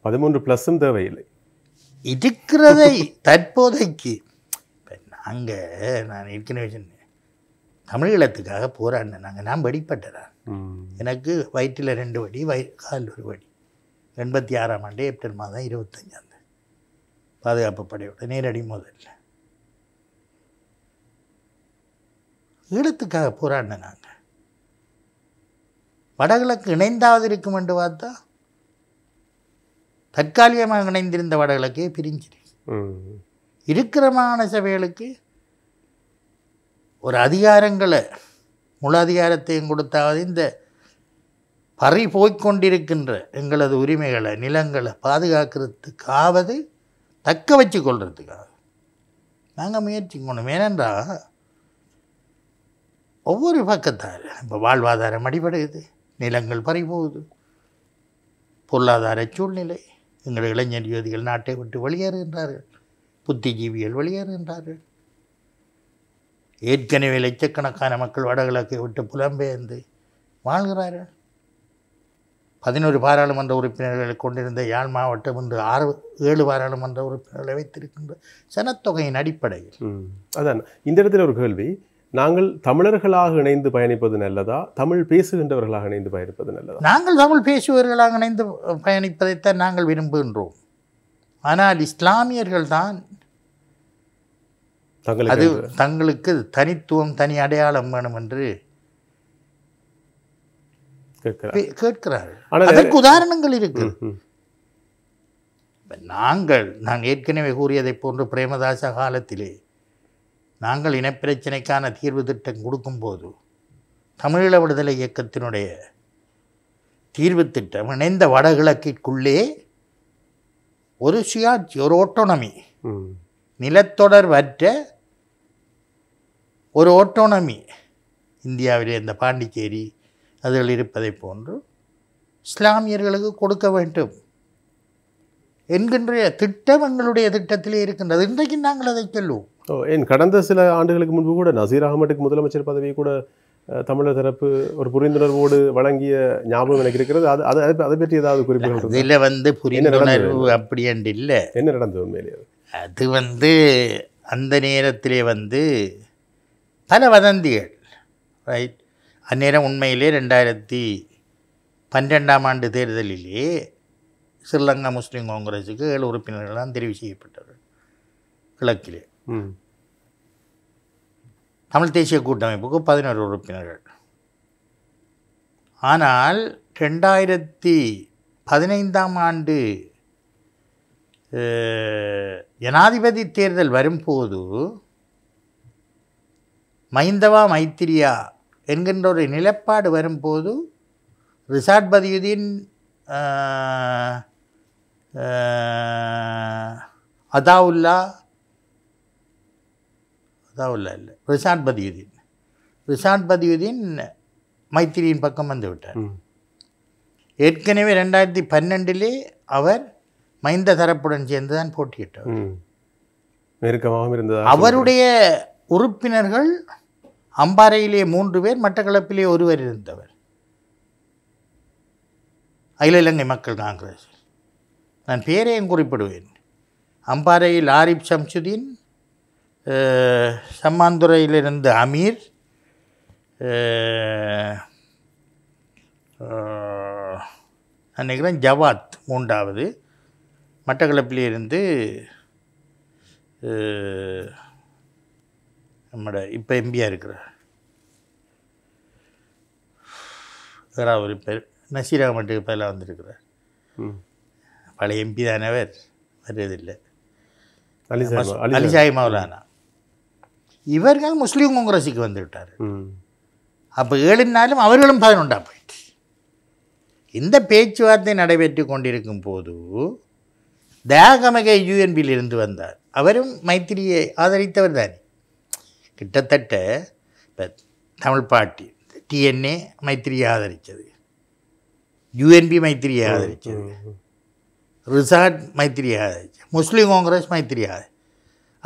பதிமூன்று ப்ளஸ்ஸும் தேவையில்லை இருக்கிறதை தற்போதைக்கு நாங்கள் நான் ஏற்கனவே சொன்னேன் தமிழீழத்துக்காக போராடினேன் நாங்கள் நான் வடிப்பட்டதா எனக்கு வயிற்றில் ரெண்டு வடி வய கால் ஒரு வடி எண்பத்தி ஆறாம் ஆண்டு ஏப்ரல் மாதம் இருபத்தஞ்சாம் தேதி பாதுகாப்பு படையோட நேரடி முதல்ல ஈழத்துக்காக போராடின நாங்கள் வடகிழக்கு இணைந்தாவது இருக்கும் என்று பார்த்தா தற்காலிகமாக இணைந்திருந்த வடகிழக்கே பிரிஞ்சிரு இருக்கிற மாகாண சபைகளுக்கு ஒரு அதிகாரங்களை முழு அதிகாரத்தையும் கொடுத்தாவது இந்த பறி போய்கொண்டிருக்கின்ற எங்களது உரிமைகளை நிலங்களை பாதுகாக்கிறதுக்காவது தக்க வச்சு கொள்றதுக்காக நாங்கள் முயற்சி பண்ணணும் ஏனென்றால் ஒவ்வொரு பக்கத்தார் இப்போ வாழ்வாதாரம் அடிபடுகிறது நிலங்கள் பறிபோகுது பொருளாதார சூழ்நிலை எங்கள் இளைஞர் யுவதிகள் நாட்டை விட்டு வெளியேறுகின்றார்கள் புத்திஜீவிகள் வெளியேறுகின்றார்கள் ஏற்கனவே லட்சக்கணக்கான மக்கள் வடகிழக்கை விட்டு புலம்பெயர்ந்து வாழ்கிறார்கள் பதினோரு பாராளுமன்ற உறுப்பினர்களை கொண்டிருந்த யாழ் மாவட்டம் இன்று ஆறு ஏழு பாராளுமன்ற உறுப்பினர்களை வைத்திருக்கின்ற சனத்தொகையின் அடிப்படையில் அதான் இந்த இடத்துல ஒரு கேள்வி நாங்கள் தமிழர்களாக இணைந்து பயணிப்பது நல்லதா தமிழ் பேசுகின்றவர்களாக இணைந்து பயணிப்பது நல்லதா நாங்கள் தமிழ் பேசுபவர்களாக இணைந்து பயணிப்பதைத்தான் நாங்கள் விரும்புகின்றோம் ஆனால் இஸ்லாமியர்கள் தான் அது தங்களுக்கு தனித்துவம் தனி அடையாளம் வேணும் என்று கேட்கிறார்கள் அதற்கு உதாரணங்கள் இருக்கு நாங்கள் நான் ஏற்கனவே கூறியதை போன்று பிரேமதாச காலத்திலே நாங்கள் இனப்பிரச்சினைக்கான தீர்வு திட்டம் கொடுக்கும்போது தமிழீழ விடுதலை இயக்கத்தினுடைய தீர்வு திட்டம் இணைந்த வடகிழக்கிற்குள்ளே ஒரு சுயாட்சி ஒரு ஓட்டோனமி நிலத்தொடர் வற்ற ஒரு ஓட்டோனமி இந்தியாவிலே இந்த பாண்டிச்சேரி அதில் இருப்பதை போன்று இஸ்லாமியர்களுக்கு கொடுக்க வேண்டும் என்கின்ற திட்டம் எங்களுடைய திட்டத்திலே இருக்கின்றது இன்றைக்கு நாங்கள் அதை சொல்லுவோம் ஏன் கடந்த சில ஆண்டுகளுக்கு முன்பு கூட நசீர் அகமதுக்கு முதலமைச்சர் பதவி கூட தமிழர் தரப்பு ஒரு புரிந்துணர்வோடு வழங்கிய ஞாபகம் எனக்கு இருக்கிறது அது அது அதை பற்றி ஏதாவது குறிப்பிட இதில் வந்து புரிந்துணர்வு அப்படி என்று இல்லை என்ன நடந்தது உண்மையிலே அது வந்து அந்த நேரத்திலே வந்து பல வதந்திகள் ரைட் அந்நேரம் உண்மையிலே ரெண்டாயிரத்தி பன்னிரெண்டாம் ஆண்டு தேர்தலிலே ஸ்ரீலங்கா முஸ்லீம் காங்கிரஸுக்கு ஏழு உறுப்பினர்கள்லாம் தெரிவு செய்யப்பட்டவர்கள் கிழக்கிலே தமிழ் தேசிய கூட்டமைப்புக்கு பதினோரு உறுப்பினர்கள் ஆனால் ரெண்டாயிரத்தி பதினைந்தாம் ஆண்டு ஜனாதிபதி தேர்தல் வரும்போது மைந்தவா மைத்திரியா என்கின்ற ஒரு நிலப்பாடு வரும்போது ரிசாட் பதியுதீன் அதாவுல்லா அதாவில் இல்லை பிரசாந்த் பதியுதீன் பிரசாந்த் பதியுதீன் மைத்திரியின் பக்கம் வந்து விட்டார் ஏற்கனவே ரெண்டாயிரத்தி பன்னெண்டிலே அவர் மைந்த தரப்புடன் சேர்ந்து தான் போட்டியிட்டார் நெருக்கமாகவும் இருந்தது அவருடைய உறுப்பினர்கள் அம்பாறையிலே மூன்று பேர் மட்டக்களப்பிலே ஒருவர் இருந்தவர் அகில இலங்கை மக்கள் காங்கிரஸ் நான் பேரையும் குறிப்பிடுவேன் அம்பாறையில் ஆரிப் சம்சுதீன் சம்மாந்துறையிலிருந்து அமீர் நினைக்கிறேன் ஜவாத் மூன்றாவது மட்டக்களப்பிலிருந்து நம்மட இப்போ எம்பியாக இருக்கிறார் வேற ஒரு பேர் நசீராக மட்டுக்கு பதிலாக வந்திருக்கிறார் பழைய எம்பி தானவர் வருவதில்லை அலிசாய் மௌலானா இவர்கள் முஸ்லீம் காங்கிரஸுக்கு வந்துவிட்டார் அப்போ ஏழுனாலும் அவர்களும் பதினொன்றாக போயிட்டு இந்த பேச்சுவார்த்தை நடைபெற்று கொண்டிருக்கும் போது தயாகமகை யூஎன்பியில் இருந்து வந்தார் அவரும் மைத்திரியை ஆதரித்தவர் தானே கிட்டத்தட்ட இப்போ தமிழ் பாட்டி டிஎன்ஏ மைத்திரியை ஆதரித்தது யூஎன்பி மைத்திரியை ஆதரித்தது ரிசார்ட் மைத்திரியை ஆதரித்தது முஸ்லீம் காங்கிரஸ் மைத்திரியை ஆதரிச்சு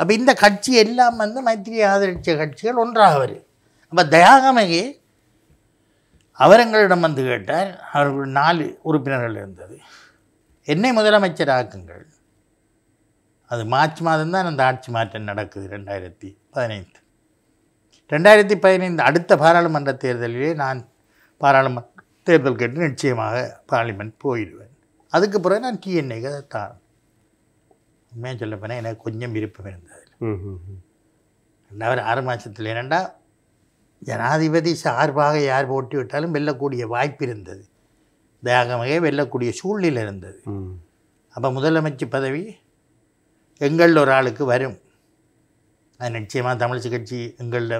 அப்போ இந்த கட்சி எல்லாம் வந்து மைத்திரி ஆதரித்த கட்சிகள் ஒன்றாக வரும் அப்போ தயாகமகி அவரங்களிடம் வந்து கேட்டார் அவர்கள் நாலு உறுப்பினர்கள் இருந்தது என்னை முதலமைச்சர் ஆக்குங்கள் அது மார்ச் மாதம்தான் அந்த ஆட்சி மாற்றம் நடக்குது ரெண்டாயிரத்தி பதினைந்து ரெண்டாயிரத்தி பதினைந்து அடுத்த பாராளுமன்ற தேர்தலிலே நான் பாராளுமன்ற தேர்தல் கேட்டு நிச்சயமாக பார்லிமெண்ட் போயிடுவேன் அதுக்கு பிறகு நான் டிஎன்ஏக்கு தான் உண்மையாக சொல்லப்போனால் எனக்கு கொஞ்சம் விருப்பம் இருந்தது ரெண்டாவது ஆறு மாதத்தில் என்னென்னா ஜனாதிபதி சார்பாக யார் போட்டி விட்டாலும் வெல்லக்கூடிய வாய்ப்பு இருந்தது தியாகமாக வெல்லக்கூடிய சூழ்நிலை இருந்தது அப்போ முதலமைச்சர் பதவி எங்களில் ஒரு ஆளுக்கு வரும் அது நிச்சயமாக தமிழ்ச்சி கட்சி எங்களில்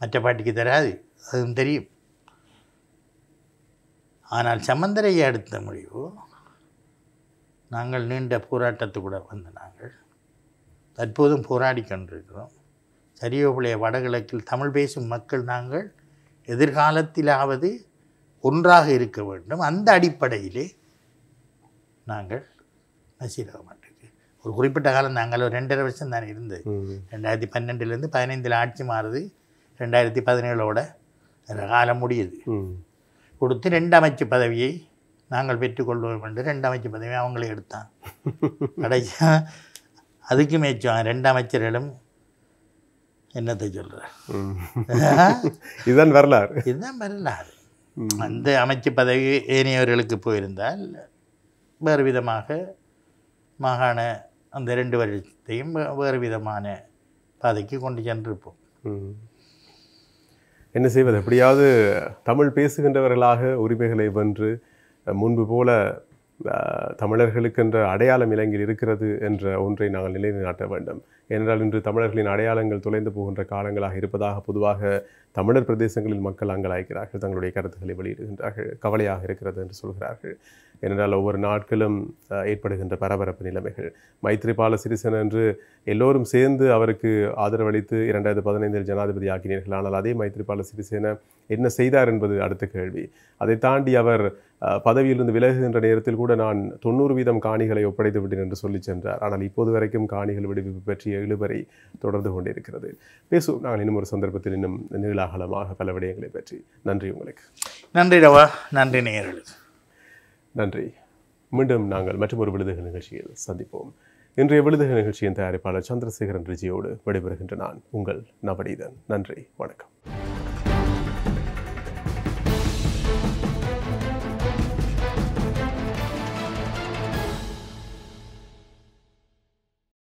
மற்ற பாட்டிக்கு தராது அதுவும் தெரியும் ஆனால் சம்மந்தரையை அடுத்த முடிவு நாங்கள் நீண்ட போராட்டத்து கூட வந்த நாங்கள் தற்போதும் போராடி கொண்டிருக்கிறோம் சரியோபுளைய வடகிழக்கில் தமிழ் பேசும் மக்கள் நாங்கள் எதிர்காலத்திலாவது ஒன்றாக இருக்க வேண்டும் அந்த அடிப்படையிலே நாங்கள் நசீராக மாட்டிருக்கு ஒரு குறிப்பிட்ட காலம் நாங்கள் ஒரு ரெண்டரை வருஷம் தான் இருந்தது ரெண்டாயிரத்தி பன்னெண்டுலேருந்து பதினைந்தில் ஆட்சி மாறுது ரெண்டாயிரத்தி பதினேழோட காலம் முடியுது கொடுத்து ரெண்டு அமைச்சு பதவியை நாங்கள் பெற்றுக்கொள்வோம் என்று ரெண்டு அமைச்சு பதவியை அவங்களே எடுத்தான் கடைசியாக அதுக்கு மேய்ச்சுவாங்க ரெண்டு அமைச்சர்களும் என்னத்தை சொல்கிறார் இதுதான் வரலாறு இதுதான் வரலாறு அந்த அமைச்சு பதவி ஏனையவர்களுக்கு போயிருந்தால் வேறு விதமாக மாகாண அந்த ரெண்டு வருஷத்தையும் வேறு விதமான பாதைக்கு கொண்டு சென்றிருப்போம் என்ன செய்வது எப்படியாவது தமிழ் பேசுகின்றவர்களாக உரிமைகளை வென்று முன்பு போல தமிழர்களுக்கென்ற அடையாளம் இலங்கையில் இருக்கிறது என்ற ஒன்றை நாங்கள் நிலைநாட்ட வேண்டும் ஏனென்றால் இன்று தமிழர்களின் அடையாளங்கள் தொலைந்து போகின்ற காலங்களாக இருப்பதாக பொதுவாக தமிழர் பிரதேசங்களில் மக்கள் அங்கலாய்க்கிறார்கள் தங்களுடைய கருத்துக்களை வெளியிடுகின்றார்கள் கவலையாக இருக்கிறது என்று சொல்கிறார்கள் ஏனென்றால் ஒவ்வொரு நாட்களும் ஏற்படுகின்ற பரபரப்பு நிலைமைகள் மைத்ரிபால சிறிசன் என்று எல்லோரும் சேர்ந்து அவருக்கு ஆதரவளித்து இரண்டாயிரத்து பதினைந்தில் ஜனாதிபதி ஆக்கினீர்கள் ஆனால் அதே மைத்ரிபால சிறிசேன என்ன செய்தார் என்பது அடுத்த கேள்வி அதை தாண்டி அவர் பதவியிலிருந்து விலகுகின்ற நேரத்தில் கூட நான் தொண்ணூறு வீதம் காணிகளை ஒப்படைத்து விட்டேன் என்று சொல்லி சென்றார் ஆனால் இப்போது வரைக்கும் காணிகள் விடுவிப்பு பற்றிய இழுபறை தொடர்ந்து கொண்டிருக்கிறது பேசுவோம் நாங்கள் இன்னும் ஒரு சந்தர்ப்பத்தில் இன்னும் நீள கோலாகலமாக பல விடயங்களை பற்றி நன்றி உங்களுக்கு நன்றி ரவா நன்றி நேயர்களுக்கு நன்றி மீண்டும் நாங்கள் மற்றொரு விழுதுக நிகழ்ச்சியில் சந்திப்போம் இன்றைய விழுதுக நிகழ்ச்சியின் தயாரிப்பாளர் சந்திரசேகரன் ரிஜியோடு விடைபெறுகின்ற நான் உங்கள் நவநீதன் நன்றி வணக்கம்